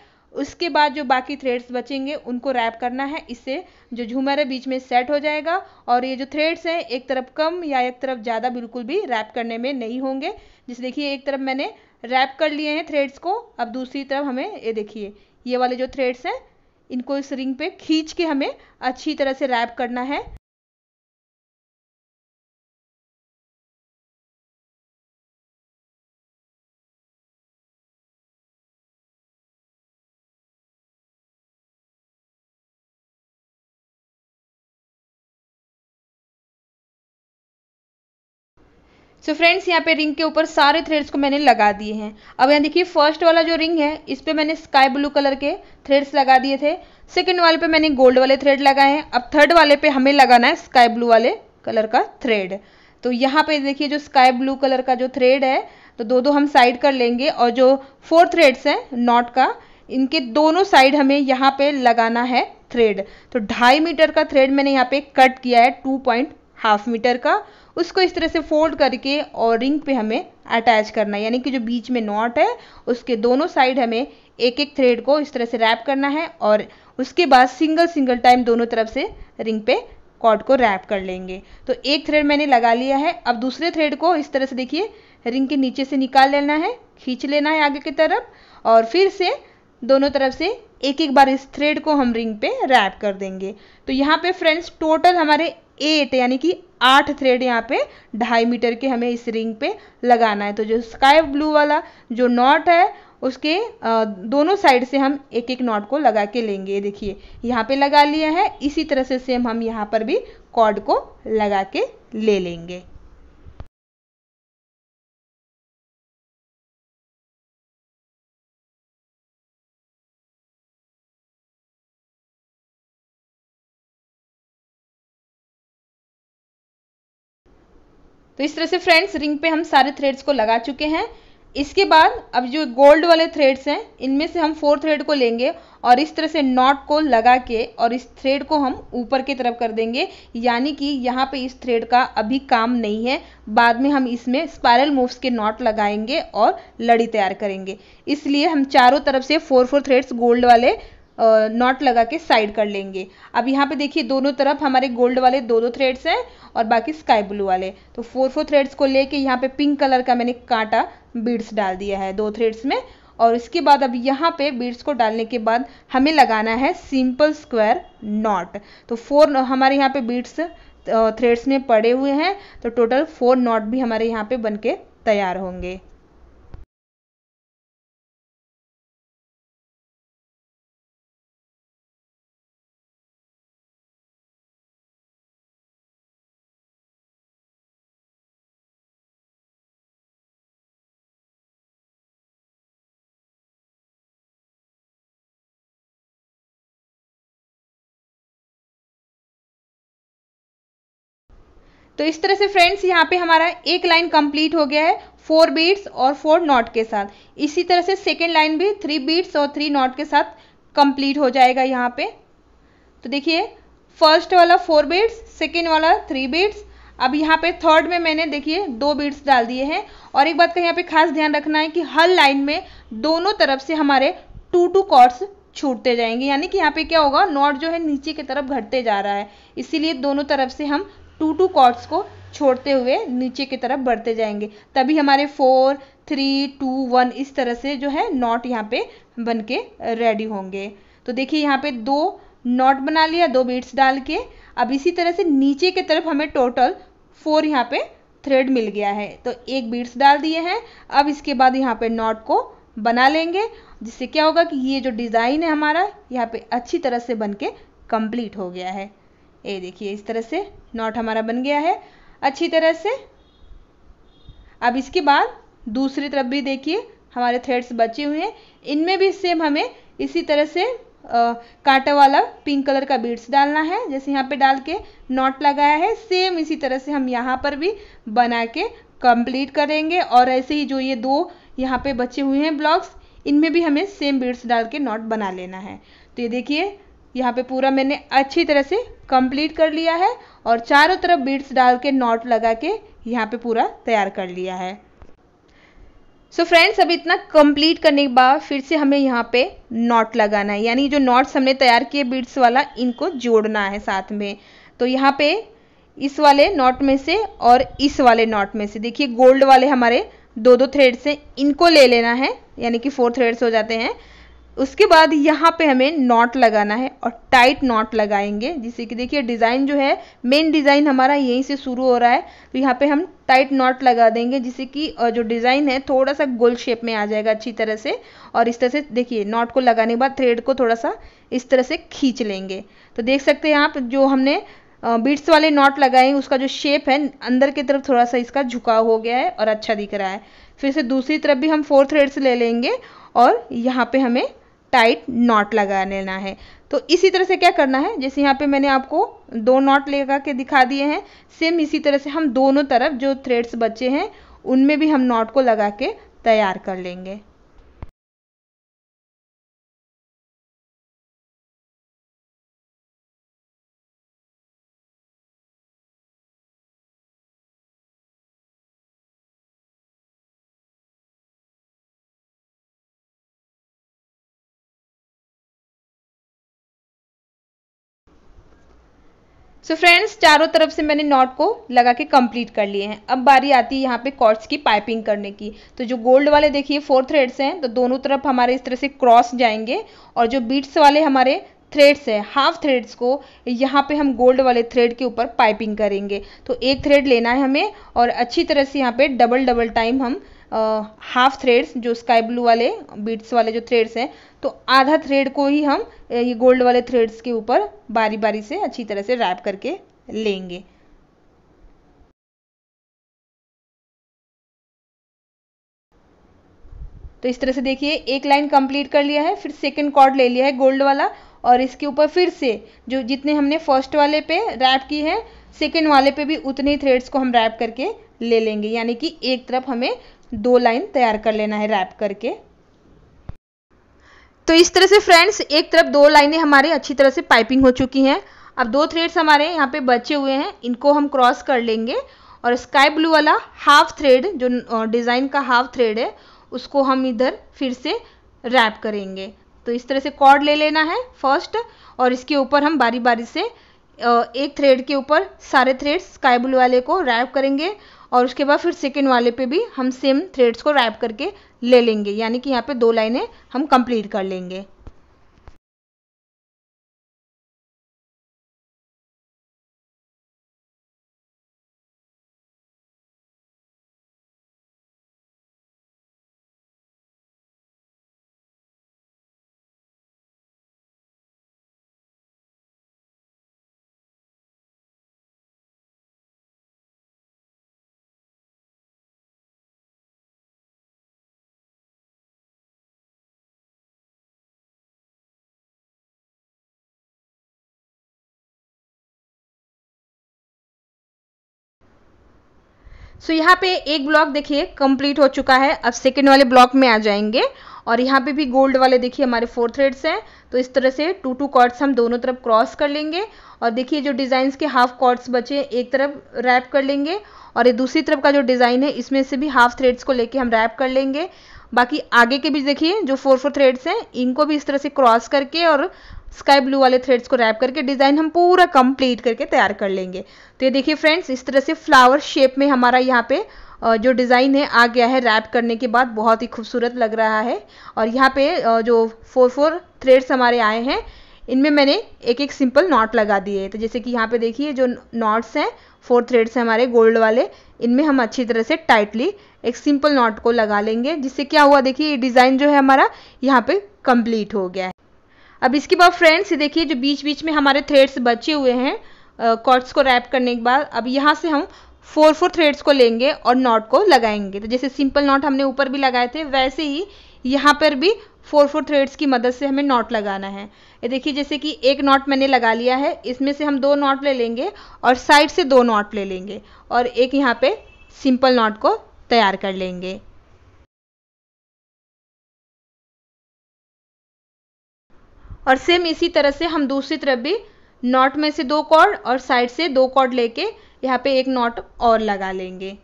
उसके बाद जो बाकी थ्रेड्स बचेंगे उनको रैप करना है इससे जो झूमर है बीच में सेट हो जाएगा और ये जो थ्रेड्स हैं एक तरफ कम या एक तरफ ज़्यादा बिल्कुल भी रैप करने में नहीं होंगे जैसे देखिए एक तरफ मैंने रैप कर लिए हैं थ्रेड्स को अब दूसरी तरफ हमें ये देखिए ये वाले जो थ्रेड्स हैं इनको इस रिंग पे खींच के हमें अच्छी तरह से रैप करना है सो फ्रेंड्स यहाँ पे रिंग के ऊपर सारे थ्रेड्स को मैंने लगा दिए हैं अब यहाँ देखिए फर्स्ट वाला जो रिंग है इस पर मैंने स्काई ब्लू कलर के थ्रेड्स लगा दिए थे सेकेंड वाले पे मैंने गोल्ड वाले थ्रेड लगाए हैं अब थर्ड वाले पे हमें लगाना है स्काई ब्लू वाले कलर का थ्रेड तो यहाँ पे देखिए जो स्काई ब्लू कलर का जो थ्रेड है तो दो दो हम साइड कर लेंगे और जो फोर थ्रेड्स हैं नॉट का इनके दोनों साइड हमें यहाँ पे लगाना है थ्रेड तो ढाई मीटर का थ्रेड मैंने यहाँ पे कट किया है टू पॉइंट हाफ मीटर का उसको इस तरह से फोल्ड करके और रिंग पे हमें अटैच करना है यानी कि जो बीच में नॉट है उसके दोनों साइड हमें एक एक थ्रेड को इस तरह से रैप करना है और उसके बाद सिंगल सिंगल टाइम दोनों तरफ से रिंग पे कॉर्ड को रैप कर लेंगे तो एक थ्रेड मैंने लगा लिया है अब दूसरे थ्रेड को इस तरह से देखिए रिंग के नीचे से निकाल लेना है खींच लेना है आगे की तरफ और फिर से दोनों तरफ से एक एक बार इस थ्रेड को हम रिंग पे रैप कर देंगे तो यहाँ पे फ्रेंड्स टोटल हमारे एट यानी कि आठ थ्रेड यहाँ पे ढाई मीटर के हमें इस रिंग पे लगाना है तो जो स्काई ब्लू वाला जो नॉट है उसके दोनों साइड से हम एक एक नॉट को लगा के लेंगे देखिए यहाँ पे लगा लिया है इसी तरह से सेम हम यहाँ पर भी कॉर्ड को लगा के ले लेंगे तो इस तरह से फ्रेंड्स रिंग पे हम सारे थ्रेड्स को लगा चुके हैं इसके बाद अब जो गोल्ड वाले थ्रेड्स हैं इनमें से हम फोर थ्रेड को लेंगे और इस तरह से नॉट को लगा के और इस थ्रेड को हम ऊपर की तरफ कर देंगे यानी कि यहाँ पे इस थ्रेड का अभी काम नहीं है बाद में हम इसमें स्पायरल मूव्स के नॉट लगाएंगे और लड़ी तैयार करेंगे इसलिए हम चारों तरफ से फोर फोर थ्रेड्स गोल्ड वाले नॉट लगा के साइड कर लेंगे अब यहाँ पे देखिए दोनों तरफ हमारे गोल्ड वाले दो दो थ्रेड्स हैं और बाकी स्काई ब्लू वाले तो फोर फोर थ्रेड्स को लेके यहाँ पे पिंक कलर का मैंने कांटा बीड्स डाल दिया है दो थ्रेड्स में और इसके बाद अब यहाँ पे बीड्स को डालने के बाद हमें लगाना है सिंपल स्क्वायर नॉट तो फोर हमारे यहाँ पे बीड्स थ्रेड्स में पड़े हुए हैं तो टोटल फोर नॉट भी हमारे यहाँ पे बन के तैयार होंगे तो इस तरह से फ्रेंड्स यहाँ पे हमारा एक लाइन कंप्लीट हो गया है फोर बीट्स और फोर नॉट के साथ इसी तरह से सेकेंड लाइन भी थ्री बीट्स और थ्री नॉट के साथ कंप्लीट हो जाएगा यहाँ पे तो देखिए फर्स्ट वाला फोर बीट्स सेकेंड वाला थ्री बीट्स अब यहाँ पे थर्ड में मैंने देखिए दो बीट्स डाल दिए हैं और एक बात का यहाँ पे खास ध्यान रखना है कि हर लाइन में दोनों तरफ से हमारे टू टू कॉर्ड्स छूटते जाएंगे यानी कि यहाँ पे क्या होगा नॉट जो है नीचे की तरफ घटते जा रहा है इसीलिए दोनों तरफ से हम टू टू कॉर्ड्स को छोड़ते हुए नीचे की तरफ बढ़ते जाएंगे तभी हमारे फोर थ्री टू वन इस तरह से जो है नॉट यहाँ पे बन के रेडी होंगे तो देखिए यहाँ पे दो नॉट बना लिया दो बीट्स डाल के अब इसी तरह से नीचे की तरफ हमें टोटल फोर यहाँ पे थ्रेड मिल गया है तो एक बीट्स डाल दिए हैं अब इसके बाद यहाँ पे नॉट को बना लेंगे जिससे क्या होगा कि ये जो डिज़ाइन है हमारा यहाँ पे अच्छी तरह से बन के कम्प्लीट हो गया है ये देखिए इस तरह से नॉट हमारा बन गया है अच्छी तरह से अब इसके बाद दूसरी तरफ भी देखिए हमारे थ्रेड्स बचे हुए हैं इनमें भी सेम हमें इसी तरह से आ, वाला पिंक कलर का बीड्स डालना है जैसे यहाँ पे डाल के नॉट लगाया है सेम इसी तरह से हम यहाँ पर भी बना के कंप्लीट करेंगे और ऐसे ही जो ये दो यहाँ पे बचे हुए हैं ब्लॉक्स इनमें भी हमें सेम बीड्स डाल के नॉट बना लेना है तो ये देखिए यहाँ पे पूरा मैंने अच्छी तरह से कंप्लीट कर लिया है और चारों तरफ बीड्स डाल के नॉट लगा के यहाँ पे पूरा तैयार कर लिया है सो so फ्रेंड्स अब इतना कंप्लीट करने के बाद फिर से हमें यहाँ पे नॉट लगाना है यानी जो नॉट्स हमने तैयार किए बीड्स वाला इनको जोड़ना है साथ में तो यहाँ पे इस वाले नॉट में से और इस वाले नॉट में से देखिए गोल्ड वाले हमारे दो दो थ्रेड से इनको ले लेना है यानी कि फोर थ्रेड्स हो जाते हैं उसके बाद यहाँ पे हमें नॉट लगाना है और टाइट नॉट लगाएंगे जिससे कि देखिए डिज़ाइन जो है मेन डिज़ाइन हमारा यहीं से शुरू हो रहा है तो यहाँ पे हम टाइट नॉट लगा देंगे जिससे कि जो डिज़ाइन है थोड़ा सा गोल शेप में आ जाएगा अच्छी तरह से और इस तरह से देखिए नॉट को लगाने के बाद थ्रेड को थोड़ा सा इस तरह से खींच लेंगे तो देख सकते हैं आप जो हमने बीट्स वाले नॉट लगाए उसका जो शेप है अंदर की तरफ थोड़ा सा इसका झुकाव हो गया है और अच्छा दिख रहा है फिर से दूसरी तरफ भी हम फोर थ्रेड्स ले लेंगे और यहाँ पे हमें टाइट नॉट लगा लेना है तो इसी तरह से क्या करना है जैसे यहाँ पे मैंने आपको दो नॉट लगा के दिखा दिए हैं सेम इसी तरह से हम दोनों तरफ जो थ्रेड्स बचे हैं उनमें भी हम नॉट को लगा के तैयार कर लेंगे सो फ्रेंड्स चारों तरफ से मैंने नॉट को लगा के कंप्लीट कर लिए हैं अब बारी आती है यहाँ पे कॉर्ड्स की पाइपिंग करने की तो जो गोल्ड वाले देखिए फोर थ्रेड्स हैं तो दोनों तरफ हमारे इस तरह से क्रॉस जाएंगे और जो बीट्स वाले हमारे थ्रेड्स हैं हाफ थ्रेड्स को यहाँ पे हम गोल्ड वाले थ्रेड के ऊपर पाइपिंग करेंगे तो एक थ्रेड लेना है हमें और अच्छी तरह से यहाँ पे डबल डबल टाइम हम हाफ थ्रेड्स जो स्काई ब्लू वाले बीट्स वाले जो थ्रेड्स हैं तो आधा थ्रेड को ही हम ये गोल्ड वाले थ्रेड्स के ऊपर बारी बारी से अच्छी तरह से रैप करके लेंगे तो इस तरह से देखिए एक लाइन कंप्लीट कर लिया है फिर सेकंड कॉर्ड ले लिया है गोल्ड वाला और इसके ऊपर फिर से जो जितने हमने फर्स्ट वाले पे रैप की है सेकेंड वाले पे भी उतने ही थ्रेड्स को हम रैप करके ले लेंगे यानी कि एक तरफ हमें दो लाइन तैयार कर लेना है रैप करके तो इस तरह से फ्रेंड्स एक तरफ दो लाइनें हमारे अच्छी तरह से पाइपिंग हो चुकी हैं अब दो थ्रेड्स हमारे यहाँ पे बचे हुए हैं इनको हम क्रॉस कर लेंगे और स्काई ब्लू वाला हाफ थ्रेड जो डिज़ाइन का हाफ थ्रेड है उसको हम इधर फिर से रैप करेंगे तो इस तरह से कॉर्ड ले लेना है फर्स्ट और इसके ऊपर हम बारी बारी से एक थ्रेड के ऊपर सारे थ्रेड स्काई ब्लू वाले को रैप करेंगे और उसके बाद फिर सेकेंड वाले पे भी हम सेम थ्रेड्स को रैप करके ले लेंगे यानी कि यहाँ पे दो लाइनें हम कंप्लीट कर लेंगे सो so, यहाँ पे एक ब्लॉक देखिए कंप्लीट हो चुका है अब सेकेंड वाले ब्लॉक में आ जाएंगे और यहाँ पे भी गोल्ड वाले देखिए हमारे फोर थ्रेड्स हैं तो इस तरह से टू टू कॉर्ड्स हम दोनों तरफ क्रॉस कर लेंगे और देखिए जो डिजाइन के हाफ कॉर्ड्स बचे एक तरफ रैप कर लेंगे और ये दूसरी तरफ का जो डिज़ाइन है इसमें से भी हाफ थ्रेड्स को लेके हम रैप कर लेंगे बाकी आगे के भी देखिए जो फोर फोर थ्रेड्स हैं इनको भी इस तरह से क्रॉस करके और स्काई ब्लू वाले थ्रेड्स को रैप करके डिज़ाइन हम पूरा कंप्लीट करके तैयार कर लेंगे तो ये देखिए फ्रेंड्स इस तरह से फ्लावर शेप में हमारा यहाँ पे जो डिज़ाइन है आ गया है रैप करने के बाद बहुत ही खूबसूरत लग रहा है और यहाँ पे जो फोर फोर थ्रेड्स हमारे आए हैं इनमें मैंने एक एक सिंपल नॉट लगा दिए तो जैसे कि यहाँ पे देखिए जो नॉट्स हैं फोर थ्रेड्स हैं हमारे गोल्ड वाले इनमें हम अच्छी तरह से टाइटली एक सिंपल नॉट को लगा लेंगे जिससे क्या हुआ देखिए डिज़ाइन जो है हमारा यहाँ पे कंप्लीट हो गया है अब इसके बाद फ्रेंड्स ये देखिए जो बीच बीच में हमारे थ्रेड्स बचे हुए हैं कॉर्ड्स को रैप करने के बाद अब यहाँ से हम फोर फोर थ्रेड्स को लेंगे और नॉट को लगाएंगे तो जैसे सिंपल नॉट हमने ऊपर भी लगाए थे वैसे ही यहाँ पर भी फोर फोर थ्रेड्स की मदद से हमें नॉट लगाना है ये देखिए जैसे कि एक नॉट मैंने लगा लिया है इसमें से हम दो नॉट ले लेंगे और साइड से दो नॉट ले लेंगे और एक यहाँ पे सिंपल नॉट को तैयार कर लेंगे और सेम इसी तरह से हम दूसरी तरफ भी नॉट में से दो कॉर्ड और साइड से दो कॉर्ड लेके यहाँ पे एक नॉट और लगा लेंगे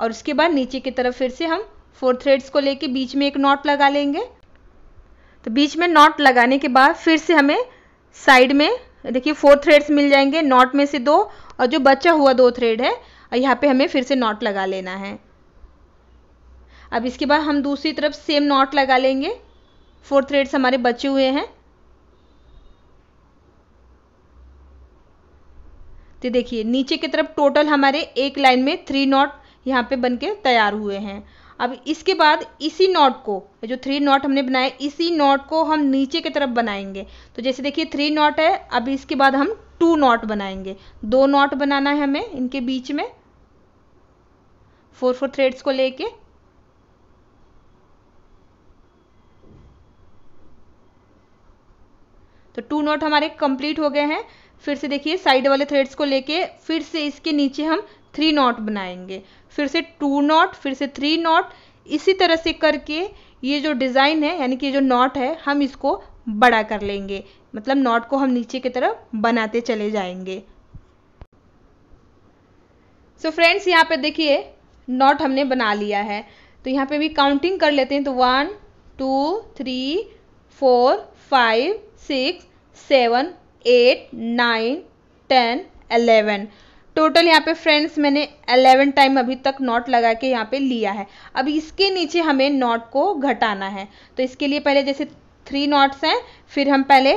और उसके बाद नीचे की तरफ फिर से हम फोर थ्रेड्स को लेके बीच में एक नॉट लगा लेंगे तो बीच में नॉट लगाने के बाद फिर से हमें साइड में देखिए फोर थ्रेड्स मिल जाएंगे नॉट में से दो और जो बचा हुआ दो थ्रेड है यहाँ पे हमें फिर से नॉट लगा लेना है अब इसके बाद हम दूसरी तरफ सेम नॉट लगा लेंगे फोर थ्रेड्स हमारे बचे हुए हैं तो देखिए नीचे की तरफ टोटल हमारे एक लाइन में थ्री नॉट यहाँ पे बनके तैयार हुए हैं अब इसके बाद इसी नॉट को जो थ्री नॉट हमने बनाया इसी नॉट को हम नीचे की तरफ बनाएंगे तो जैसे देखिए थ्री नॉट है अब इसके बाद हम टू नॉट बनाएंगे दो नॉट बनाना है हमें इनके बीच में फोर फोर थ्रेड्स को लेके तो टू नॉट हमारे कंप्लीट हो गए हैं फिर से देखिए साइड वाले थ्रेड्स को लेके फिर से इसके नीचे हम थ्री नॉट बनाएंगे फिर से टू नॉट फिर से थ्री नॉट इसी तरह से करके ये जो डिज़ाइन है यानी कि ये जो नॉट है हम इसको बड़ा कर लेंगे मतलब नॉट को हम नीचे की तरफ बनाते चले जाएंगे सो फ्रेंड्स यहाँ पे देखिए नॉट हमने बना लिया है तो यहाँ पे भी काउंटिंग कर लेते हैं तो one two three four five six seven eight nine ten eleven total यहाँ पे फ्रेंड्स मैंने अलेवन टाइम अभी तक नॉट लगा के यहाँ पे लिया है अब इसके नीचे हमें नॉट को घटाना है तो इसके लिए पहले जैसे थ्री नॉट्स हैं फिर हम पहले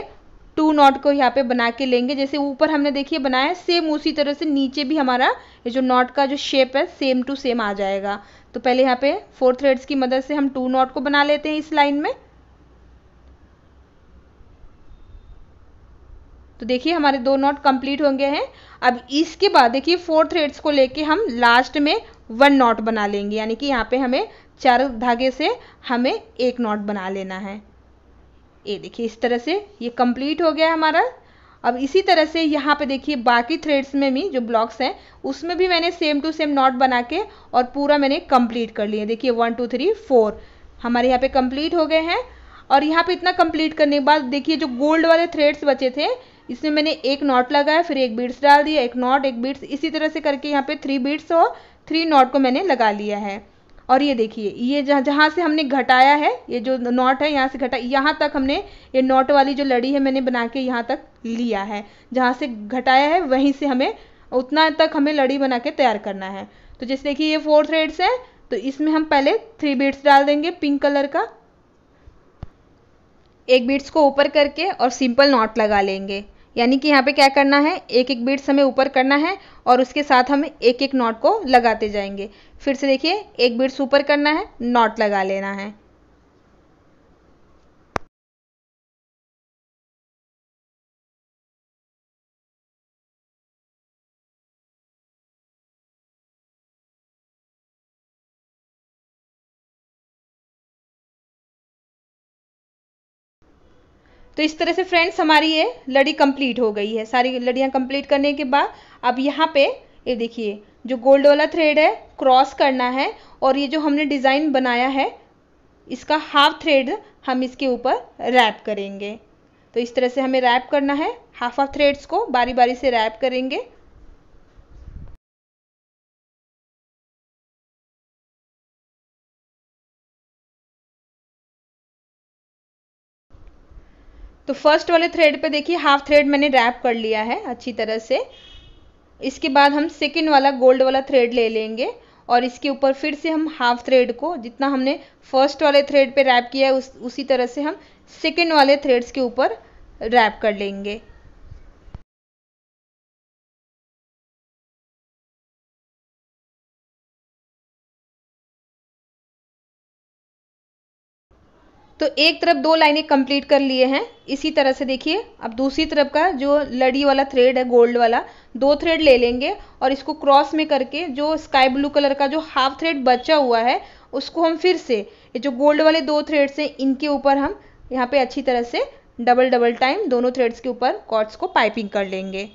टू नॉट को यहाँ पे बना के लेंगे जैसे ऊपर हमने देखिए बनाया सेम उसी तरह से नीचे भी हमारा ये जो नॉट का जो शेप है सेम टू सेम आ जाएगा तो पहले यहाँ पे फोर थ्रेड्स की मदद से हम टू नॉट को बना लेते हैं इस लाइन में तो देखिए हमारे दो नॉट कंप्लीट होंगे हैं अब इसके बाद देखिए फोर थ्रेड्स को लेके हम लास्ट में वन नॉट बना लेंगे यानी कि यहाँ पे हमें चार धागे से हमें एक नॉट बना लेना है ए देखिए इस तरह से ये कंप्लीट हो गया हमारा अब इसी तरह से यहाँ पे देखिए बाकी थ्रेड्स में भी जो ब्लॉक्स हैं उसमें भी मैंने सेम टू सेम नॉट बना के और पूरा मैंने कंप्लीट कर लिया देखिए वन टू थ्री फोर हमारे यहाँ पे कंप्लीट हो गए हैं और यहाँ पे इतना कंप्लीट करने के बाद देखिए जो गोल्ड वाले थ्रेड्स बचे थे इसमें मैंने एक नॉट लगाया फिर एक बीड्स डाल दिया एक नॉट एक बीड्स इसी तरह से करके यहाँ पे थ्री बीड्स और थ्री नॉट को मैंने लगा लिया है और ये देखिए ये जहाँ जहाँ से हमने घटाया है ये जो नॉट है यहाँ से घटा यहाँ तक हमने ये नॉट वाली जो लड़ी है मैंने बना के यहाँ तक लिया है जहाँ से घटाया है वहीं से हमें उतना तक हमें लड़ी बना के तैयार करना है तो जैसे देखिए ये फोर थ्रेड्स है तो इसमें हम पहले थ्री बीट्स डाल देंगे पिंक कलर का एक बीट्स को ऊपर करके और सिंपल नॉट लगा लेंगे यानी कि यहाँ पे क्या करना है एक एक बीट्स हमें ऊपर करना है और उसके साथ हम एक एक नॉट को लगाते जाएंगे फिर से देखिए एक बीट्स ऊपर करना है नॉट लगा लेना है तो इस तरह से फ्रेंड्स हमारी ये लड़ी कंप्लीट हो गई है सारी लड़ियाँ कंप्लीट करने के बाद अब यहाँ पे ये देखिए जो गोल्ड वाला थ्रेड है क्रॉस करना है और ये जो हमने डिज़ाइन बनाया है इसका हाफ थ्रेड हम इसके ऊपर रैप करेंगे तो इस तरह से हमें रैप करना है हाफ ऑफ थ्रेड्स को बारी बारी से रैप करेंगे तो फर्स्ट वाले थ्रेड पे देखिए हाफ थ्रेड मैंने रैप कर लिया है अच्छी तरह से इसके बाद हम सेकेंड वाला गोल्ड वाला थ्रेड ले लेंगे और इसके ऊपर फिर से हम हाफ थ्रेड को जितना हमने फर्स्ट वाले थ्रेड पे रैप किया है उस उसी तरह से हम सेकेंड वाले थ्रेड्स के ऊपर रैप कर लेंगे तो एक तरफ दो लाइनें कंप्लीट कर लिए हैं इसी तरह से देखिए अब दूसरी तरफ का जो लड़ी वाला थ्रेड है गोल्ड वाला दो थ्रेड ले लेंगे और इसको क्रॉस में करके जो स्काई ब्लू कलर का जो हाफ थ्रेड बचा हुआ है उसको हम फिर से ये जो गोल्ड वाले दो थ्रेड्स हैं इनके ऊपर हम यहाँ पे अच्छी तरह से डबल डबल टाइम दोनों थ्रेड्स के ऊपर कॉर्ड्स को पाइपिंग कर लेंगे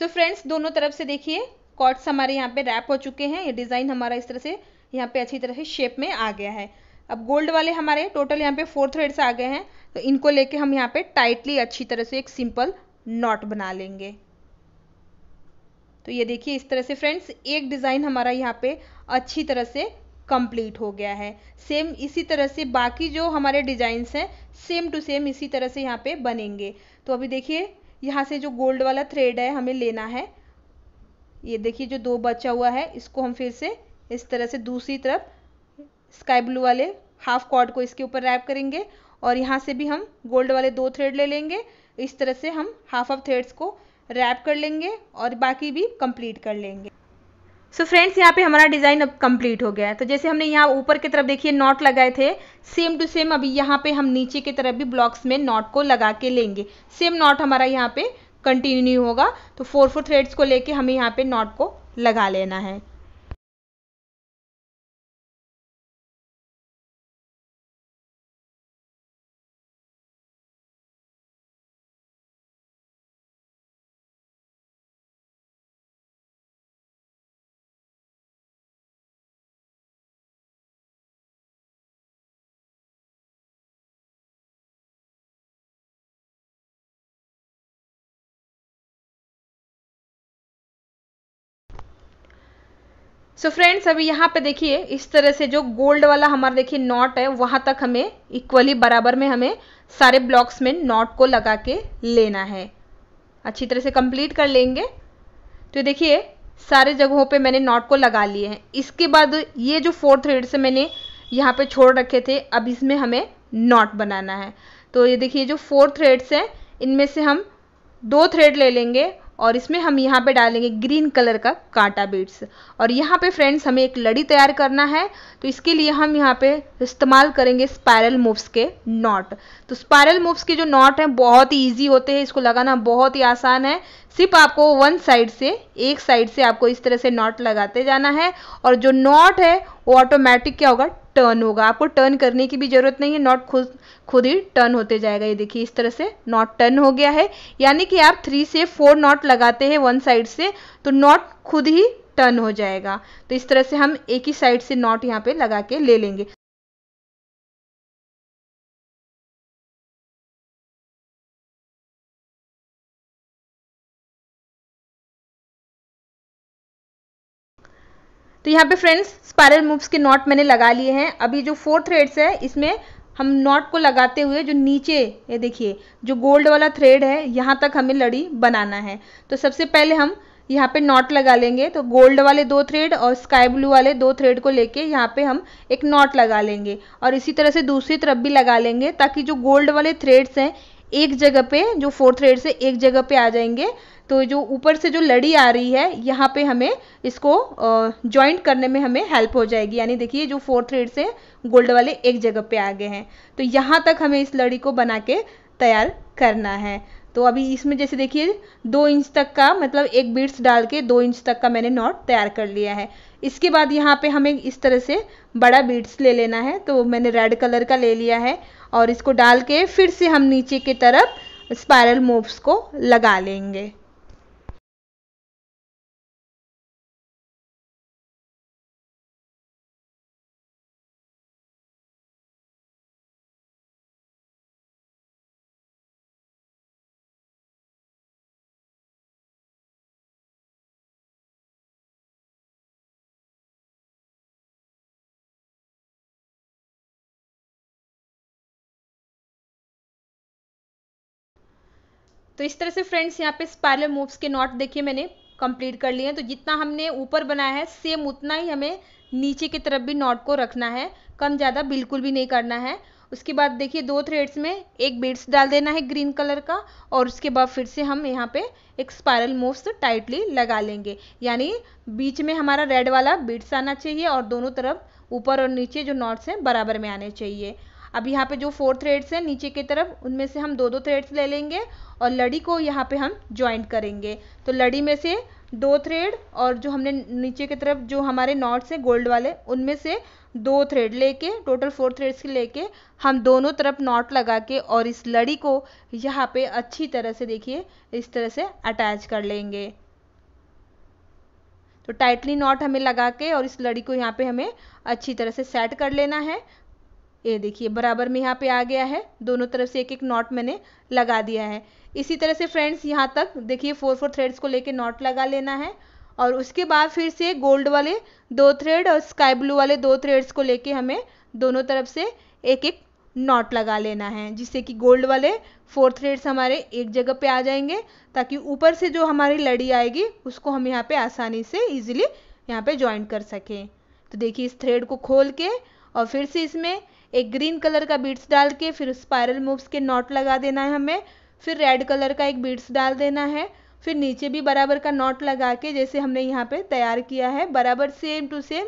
सो so फ्रेंड्स दोनों तरफ से देखिए कॉट्स हमारे यहाँ पे रैप हो चुके हैं ये डिज़ाइन हमारा इस तरह से यहाँ पे अच्छी तरह से शेप में आ गया है अब गोल्ड वाले हमारे टोटल यहाँ पे फोर थ्रेड्स आ गए हैं तो इनको लेके हम यहाँ पे टाइटली अच्छी तरह से एक सिंपल नॉट बना लेंगे तो ये देखिए इस तरह से फ्रेंड्स एक डिज़ाइन हमारा यहाँ पे अच्छी तरह से कंप्लीट हो गया है सेम इसी तरह से बाकी जो हमारे डिजाइंस हैं सेम टू सेम इसी तरह से यहाँ पे बनेंगे तो अभी देखिए यहाँ से जो गोल्ड वाला थ्रेड है हमें लेना है ये देखिए जो दो बचा हुआ है इसको हम फिर से इस तरह से दूसरी तरफ स्काई ब्लू वाले हाफ कॉर्ड को इसके ऊपर रैप करेंगे और यहाँ से भी हम गोल्ड वाले दो थ्रेड ले लेंगे इस तरह से हम हाफ ऑफ थ्रेड्स को रैप कर लेंगे और बाकी भी कंप्लीट कर लेंगे सो फ्रेंड्स यहाँ पे हमारा डिज़ाइन अब कंप्लीट हो गया है तो जैसे हमने यहाँ ऊपर की तरफ देखिए नॉट लगाए थे सेम टू सेम अभी यहाँ पे हम नीचे की तरफ भी ब्लॉक्स में नॉट को लगा के लेंगे सेम नॉट हमारा यहाँ पे कंटिन्यू होगा तो फोर फोर थ्रेड्स को लेके हमें यहाँ पे नॉट को लगा लेना है सो so फ्रेंड्स अभी यहाँ पे देखिए इस तरह से जो गोल्ड वाला हमारा देखिए नॉट है वहाँ तक हमें इक्वली बराबर में हमें सारे ब्लॉक्स में नॉट को लगा के लेना है अच्छी तरह से कंप्लीट कर लेंगे तो देखिए सारे जगहों पे मैंने नॉट को लगा लिए हैं इसके बाद ये जो फोर थ्रेड से मैंने यहाँ पे छोड़ रखे थे अब इसमें हमें नॉट बनाना है तो ये देखिए जो फोर थ्रेड्स हैं इनमें से हम दो थ्रेड ले लेंगे और इसमें हम यहाँ पे डालेंगे ग्रीन कलर का कांटा बीट्स और यहाँ पे फ्रेंड्स हमें एक लड़ी तैयार करना है तो इसके लिए हम यहाँ पे इस्तेमाल करेंगे स्पायरल मूव्स के नॉट तो स्पायरल मूव्स के जो नॉट हैं बहुत ही ईजी होते हैं इसको लगाना बहुत ही आसान है सिर्फ आपको वन साइड से एक साइड से आपको इस तरह से नॉट लगाते जाना है और जो नॉट है वो ऑटोमेटिक क्या होगा टर्न होगा आपको टर्न करने की भी ज़रूरत नहीं है नॉट खुद खुद ही टर्न होते जाएगा ये देखिए इस तरह से नॉट टर्न हो गया है यानी कि आप थ्री से फोर नॉट लगाते हैं वन साइड से तो नॉट खुद ही टर्न हो जाएगा तो इस तरह से हम एक ही साइड से नॉट यहाँ पे लगा के ले लेंगे तो यहाँ पे फ्रेंड्स स्पायरल मूव्स के नॉट मैंने लगा लिए हैं अभी जो फोर थ्रेड्स है इसमें हम नॉट को लगाते हुए जो नीचे ये देखिए जो गोल्ड वाला थ्रेड है यहाँ तक हमें लड़ी बनाना है तो सबसे पहले हम यहाँ पे नॉट लगा लेंगे तो गोल्ड वाले दो थ्रेड और स्काई ब्लू वाले दो थ्रेड को लेके यहाँ पे हम एक नॉट लगा लेंगे और इसी तरह से दूसरी तरफ भी लगा लेंगे ताकि जो गोल्ड वाले थ्रेड्स हैं एक जगह पे जो फोर्थ थ्रेड से एक जगह पे आ जाएंगे तो जो ऊपर से जो लड़ी आ रही है यहाँ पे हमें इसको जॉइंट करने में हमें हेल्प हो जाएगी यानी देखिए जो फोर्थ थ्रेड से गोल्ड वाले एक जगह पे आ गए हैं तो यहाँ तक हमें इस लड़ी को बना के तैयार करना है तो अभी इसमें जैसे देखिए दो इंच तक का मतलब एक बीट्स डाल के दो इंच तक का मैंने नॉट तैयार कर लिया है इसके बाद यहाँ पे हमें इस तरह से बड़ा बीड्स ले लेना है तो मैंने रेड कलर का ले लिया है और इसको डाल के फिर से हम नीचे की तरफ स्पायरल मूव्स को लगा लेंगे तो इस तरह से फ्रेंड्स यहाँ पे स्पायरल मूव्स के नॉट देखिए मैंने कंप्लीट कर लिए हैं तो जितना हमने ऊपर बनाया है सेम उतना ही हमें नीचे की तरफ भी नॉट को रखना है कम ज़्यादा बिल्कुल भी नहीं करना है उसके बाद देखिए दो थ्रेड्स में एक बीड्स डाल देना है ग्रीन कलर का और उसके बाद फिर से हम यहाँ पे एक स्पायरल मूव्स टाइटली लगा लेंगे यानी बीच में हमारा रेड वाला बीड्स आना चाहिए और दोनों तरफ ऊपर और नीचे जो नॉट्स हैं बराबर में आने चाहिए अब यहाँ पे जो फोर थ्रेड्स हैं नीचे की तरफ उनमें से हम दो दो थ्रेड्स ले लेंगे और लड़ी को यहाँ पे हम ज्वाइंट करेंगे तो लड़ी में से दो थ्रेड और जो हमने नीचे की तरफ जो हमारे नॉट्स हैं गोल्ड वाले उनमें से दो थ्रेड लेके टोटल फोर थ्रेड्स के लेके हम दोनों तरफ नॉट लगा के और इस लड़ी को यहाँ पे अच्छी तरह से देखिए इस तरह से अटैच कर लेंगे तो टाइटली नॉट हमें लगा के और इस लड़ी को यहाँ पे हमें अच्छी तरह से सेट कर लेना है ये देखिए बराबर में यहाँ पे आ गया है दोनों तरफ से एक एक नॉट मैंने लगा दिया है इसी तरह से फ्रेंड्स यहाँ तक देखिए फोर फोर थ्रेड्स को लेके नॉट लगा लेना है और उसके बाद फिर से गोल्ड वाले दो थ्रेड और स्काई ब्लू वाले दो थ्रेड्स को लेके हमें दोनों तरफ से एक एक नॉट लगा लेना है जिससे कि गोल्ड वाले फोर थ्रेड्स हमारे एक जगह पे आ जाएंगे ताकि ऊपर से जो हमारी लड़ी आएगी उसको हम यहाँ पे आसानी से इजीली यहाँ पे ज्वाइन कर सकें तो देखिए इस थ्रेड को खोल के और फिर से इसमें एक ग्रीन कलर का बीट्स डाल के फिर स्पायरल मूव्स के नॉट लगा देना है हमें फिर रेड कलर का एक बीट्स डाल देना है फिर नीचे भी बराबर का नॉट लगा के जैसे हमने यहाँ पे तैयार किया है बराबर सेम टू सेम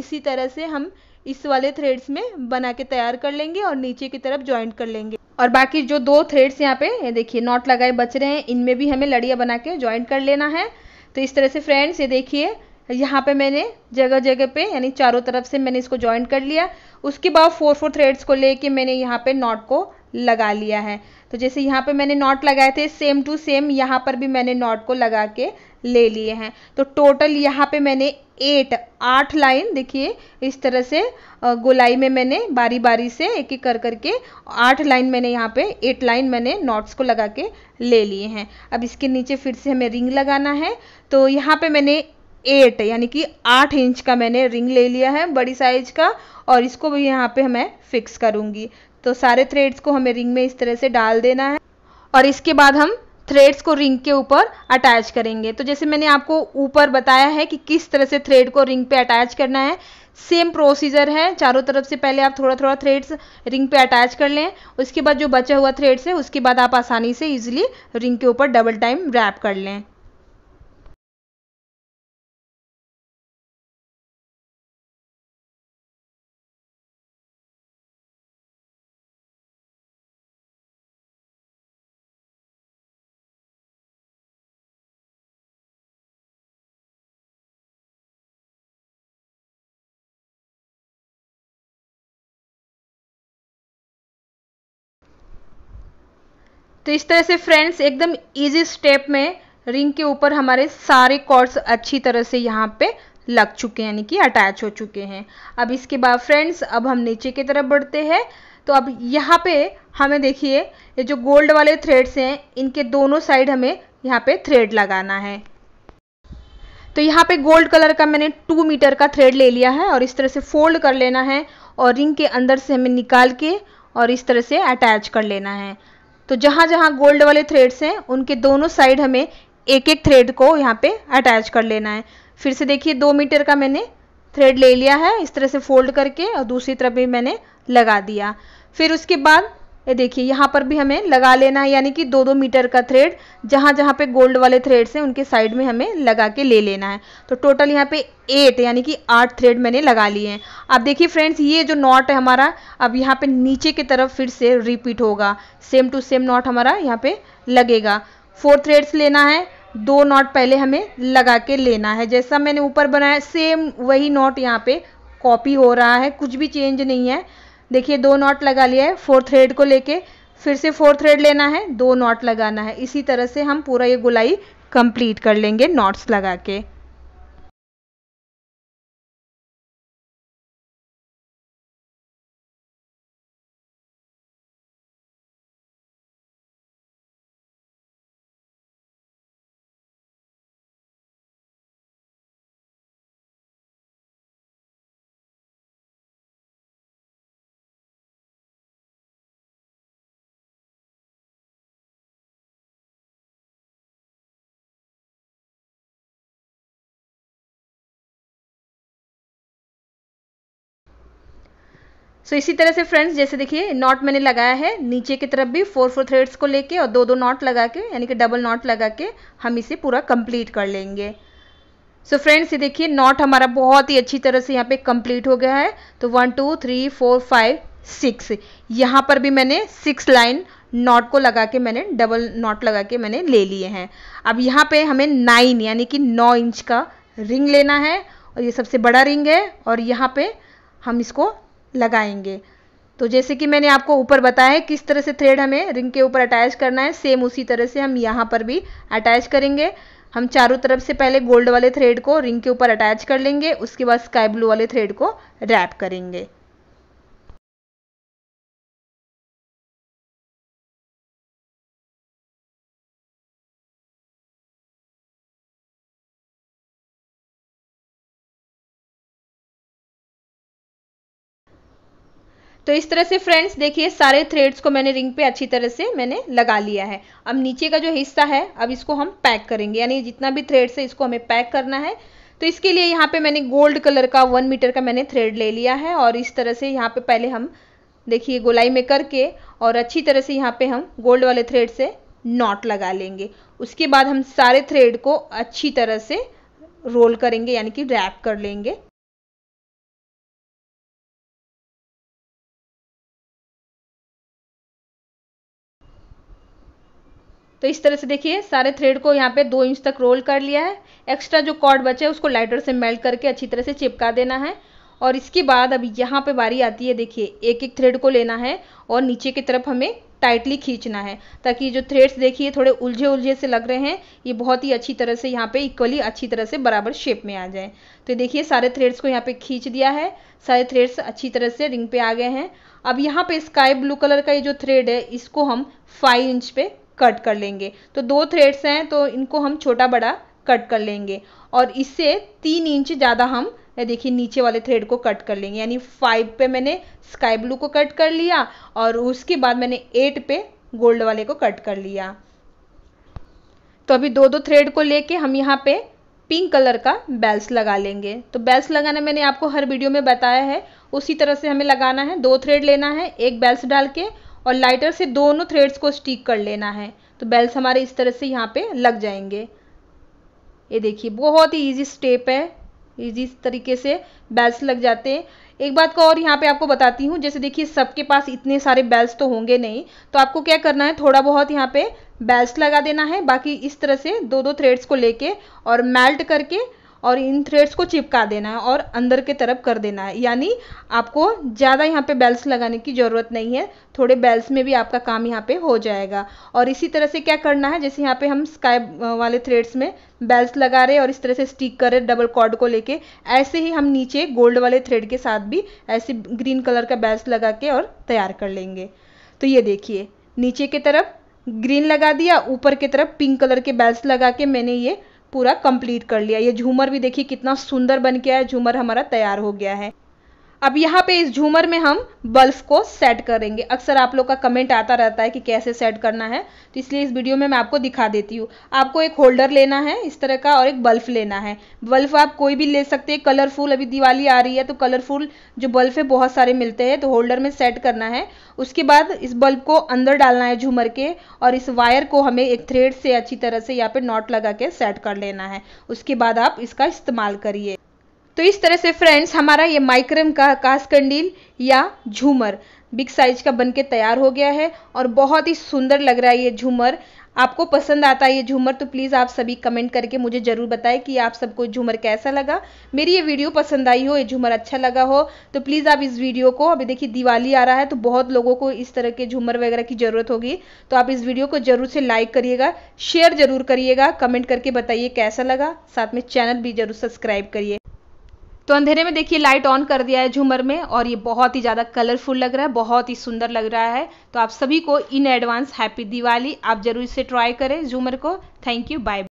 इसी तरह से हम इस वाले थ्रेड्स में बना के तैयार कर लेंगे और नीचे की तरफ ज्वाइंट कर लेंगे और बाकी जो दो थ्रेड्स यहाँ पे ये देखिए नॉट लगाए बच रहे हैं इनमें भी हमें लड़िया बना के ज्वाइंट कर लेना है तो इस तरह से फ्रेंड्स ये देखिए यहाँ पे मैंने जगह जगह पे यानी चारों तरफ से मैंने इसको ज्वाइंट कर लिया उसके बाद फोर फोर थ्रेड्स को लेके मैंने यहाँ पे नॉट को लगा लिया है तो जैसे यहाँ पे मैंने नॉट लगाए थे सेम टू सेम यहाँ पर भी मैंने नॉट को लगा के ले लिए हैं तो टोटल यहाँ पे मैंने एट आठ लाइन देखिए इस तरह से गोलाई में मैंने बारी बारी से एक एक कर करके आठ लाइन मैंने यहाँ पे एट लाइन मैंने नॉट्स को लगा के ले लिए हैं अब इसके नीचे फिर से हमें रिंग लगाना है तो यहाँ पे मैंने एट यानी कि आठ इंच का मैंने रिंग ले लिया है बड़ी साइज का और इसको भी यहाँ पे मैं फिक्स करूँगी तो सारे थ्रेड्स को हमें रिंग में इस तरह से डाल देना है और इसके बाद हम थ्रेड्स को रिंग के ऊपर अटैच करेंगे तो जैसे मैंने आपको ऊपर बताया है कि किस तरह से थ्रेड को रिंग पे अटैच करना है सेम प्रोसीजर है चारों तरफ से पहले आप थोड़ा थोड़ा थ्रेड्स रिंग पे अटैच कर लें उसके बाद जो बचा हुआ थ्रेड्स है उसके बाद आप आसानी से इजीली रिंग के ऊपर डबल टाइम रैप कर लें तो इस तरह से फ्रेंड्स एकदम इजी स्टेप में रिंग के ऊपर हमारे सारे कॉर्ड्स अच्छी तरह से यहाँ पे लग चुके हैं यानी कि अटैच हो चुके हैं अब इसके बाद फ्रेंड्स अब हम नीचे की तरफ बढ़ते हैं तो अब यहाँ पे हमें देखिए ये जो गोल्ड वाले थ्रेड्स हैं इनके दोनों साइड हमें यहाँ पे थ्रेड लगाना है तो यहाँ पे गोल्ड कलर का मैंने टू मीटर का थ्रेड ले लिया है और इस तरह से फोल्ड कर लेना है और रिंग के अंदर से हमें निकाल के और इस तरह से अटैच कर लेना है तो जहाँ जहाँ गोल्ड वाले थ्रेड्स हैं उनके दोनों साइड हमें एक एक थ्रेड को यहाँ पे अटैच कर लेना है फिर से देखिए दो मीटर का मैंने थ्रेड ले लिया है इस तरह से फोल्ड करके और दूसरी तरफ भी मैंने लगा दिया फिर उसके बाद ये देखिए यहाँ पर भी हमें लगा लेना है यानी कि दो दो मीटर का थ्रेड जहाँ जहाँ पे गोल्ड वाले थ्रेड्स से उनके साइड में हमें लगा के ले लेना है तो टोटल यहाँ पे एट यानी कि आठ थ्रेड मैंने लगा लिए हैं अब देखिए फ्रेंड्स ये जो नॉट है हमारा अब यहाँ पे नीचे की तरफ फिर से रिपीट होगा सेम टू सेम नॉट हमारा यहाँ पे लगेगा फोर थ्रेड्स लेना है दो नॉट पहले हमें लगा के लेना है जैसा मैंने ऊपर बनाया सेम वही नॉट यहाँ पे कॉपी हो रहा है कुछ भी चेंज नहीं है देखिए दो नॉट लगा लिया है फोर थ्रेड को लेके फिर से फोर थ्रेड लेना है दो नॉट लगाना है इसी तरह से हम पूरा ये गुलाई कंप्लीट कर लेंगे नॉट्स लगा के सो इसी तरह से फ्रेंड्स जैसे देखिए नॉट मैंने लगाया है नीचे की तरफ भी फोर फोर थ्रेड्स को लेके और दो दो नॉट लगा के यानी कि डबल नॉट लगा के हम इसे पूरा कंप्लीट कर लेंगे सो फ्रेंड्स ये देखिए नॉट हमारा बहुत ही अच्छी तरह से यहाँ पे कंप्लीट हो गया है तो one two three four five six यहाँ पर भी मैंने सिक्स लाइन नॉट को लगा के मैंने डबल नॉट लगा के मैंने ले लिए हैं अब यहाँ पे हमें नाइन यानी कि नौ इंच का रिंग लेना है और ये सबसे बड़ा रिंग है और यहाँ पे हम इसको लगाएंगे तो जैसे कि मैंने आपको ऊपर बताया है किस तरह से थ्रेड हमें रिंग के ऊपर अटैच करना है सेम उसी तरह से हम यहाँ पर भी अटैच करेंगे हम चारों तरफ से पहले गोल्ड वाले थ्रेड को रिंग के ऊपर अटैच कर लेंगे उसके बाद स्काई ब्लू वाले थ्रेड को रैप करेंगे तो इस तरह से फ्रेंड्स देखिए सारे थ्रेड्स को मैंने रिंग पे अच्छी तरह से मैंने लगा लिया है अब नीचे का जो हिस्सा है अब इसको हम पैक करेंगे यानी जितना भी थ्रेड्स है इसको हमें पैक करना है तो इसके लिए यहाँ पे मैंने गोल्ड कलर का वन मीटर का मैंने थ्रेड ले लिया है और इस तरह से यहाँ पे पहले हम देखिए गोलाई में करके और अच्छी तरह से यहाँ पे हम गोल्ड वाले थ्रेड से नॉट लगा लेंगे उसके बाद हम सारे थ्रेड को अच्छी तरह से रोल करेंगे यानी कि रैप कर लेंगे तो इस तरह से देखिए सारे थ्रेड को यहाँ पे दो इंच तक रोल कर लिया है एक्स्ट्रा जो कॉर्ड बचे उसको लाइटर से मेल्ट करके अच्छी तरह से चिपका देना है और इसके बाद अब यहाँ पे बारी आती है देखिए एक एक थ्रेड को लेना है और नीचे की तरफ हमें टाइटली खींचना है ताकि जो थ्रेड्स देखिए थोड़े उलझे उलझे से लग रहे हैं ये बहुत ही अच्छी तरह से यहाँ पे इक्वली अच्छी तरह से बराबर शेप में आ जाए तो देखिए सारे थ्रेड्स को यहाँ पे खींच दिया है सारे थ्रेड्स अच्छी तरह से रिंग पे आ गए हैं अब यहाँ पे स्काई ब्लू कलर का ये जो थ्रेड है इसको हम फाइव इंच पे कट कर लेंगे तो दो थ्रेड्स हैं तो इनको हम छोटा बड़ा कट कर लेंगे और इससे तीन इंच ज़्यादा हम देखिए नीचे वाले थ्रेड को कट कर लेंगे यानी फाइव पे मैंने स्काई ब्लू को कट कर लिया और उसके बाद मैंने एट पे गोल्ड वाले को कट कर लिया तो अभी दो दो थ्रेड को लेके हम यहाँ पे पिंक कलर का बेल्स लगा लेंगे तो बेल्स लगाना मैंने आपको हर वीडियो में बताया है उसी तरह से हमें लगाना है दो थ्रेड लेना है एक बेल्स डाल के और लाइटर से दोनों थ्रेड्स को स्टिक कर लेना है तो बेल्स हमारे इस तरह से यहाँ पे लग जाएंगे ये देखिए बहुत ही इजी स्टेप है इजी तरीके से बेल्स लग जाते हैं एक बात का और यहाँ पे आपको बताती हूँ जैसे देखिए सबके पास इतने सारे बेल्स तो होंगे नहीं तो आपको क्या करना है थोड़ा बहुत यहाँ पे बेल्स लगा देना है बाकी इस तरह से दो दो थ्रेड्स को लेके और मेल्ट करके और इन थ्रेड्स को चिपका देना है और अंदर के तरफ कर देना है यानी आपको ज़्यादा यहाँ पे बेल्स लगाने की ज़रूरत नहीं है थोड़े बेल्स में भी आपका काम यहाँ पे हो जाएगा और इसी तरह से क्या करना है जैसे यहाँ पे हम स्काई वाले थ्रेड्स में बेल्स लगा रहे और इस तरह से स्टिक कर रहे डबल कॉर्ड को लेके ऐसे ही हम नीचे गोल्ड वाले थ्रेड के साथ भी ऐसे ग्रीन कलर का बेल्स लगा के और तैयार कर लेंगे तो ये देखिए नीचे की तरफ ग्रीन लगा दिया ऊपर की तरफ पिंक कलर के बेल्स लगा के मैंने ये पूरा कंप्लीट कर लिया ये झूमर भी देखिए कितना सुंदर बन गया है झूमर हमारा तैयार हो गया है अब यहाँ पे इस झूमर में हम बल्ब को सेट करेंगे अक्सर आप लोग का कमेंट आता रहता है कि कैसे सेट करना है तो इसलिए इस वीडियो में मैं आपको दिखा देती हूँ आपको एक होल्डर लेना है इस तरह का और एक बल्ब लेना है बल्ब आप कोई भी ले सकते हैं कलरफुल अभी दिवाली आ रही है तो कलरफुल जो बल्ब है बहुत सारे मिलते हैं तो होल्डर में सेट करना है उसके बाद इस बल्ब को अंदर डालना है झूमर के और इस वायर को हमें एक थ्रेड से अच्छी तरह से यहाँ पे नॉट लगा के सेट कर लेना है उसके बाद आप इसका इस्तेमाल करिए तो इस तरह से फ्रेंड्स हमारा ये माइक्रम का कास्कंडील या झूमर बिग साइज का बनके तैयार हो गया है और बहुत ही सुंदर लग रहा है ये झूमर आपको पसंद आता है ये झूमर तो प्लीज़ आप सभी कमेंट करके मुझे ज़रूर बताएं कि आप सबको झूमर कैसा लगा मेरी ये वीडियो पसंद आई हो ये झूमर अच्छा लगा हो तो प्लीज़ आप इस वीडियो को अभी देखिए दिवाली आ रहा है तो बहुत लोगों को इस तरह के झूमर वगैरह की ज़रूरत होगी तो आप इस वीडियो को ज़रूर से लाइक करिएगा शेयर ज़रूर करिएगा कमेंट करके बताइए कैसा लगा साथ में चैनल भी ज़रूर सब्सक्राइब करिए तो अंधेरे में देखिए लाइट ऑन कर दिया है झूमर में और ये बहुत ही ज़्यादा कलरफुल लग रहा है बहुत ही सुंदर लग रहा है तो आप सभी को इन एडवांस हैप्पी दिवाली आप जरूर इसे ट्राई करें झूमर को थैंक यू बाय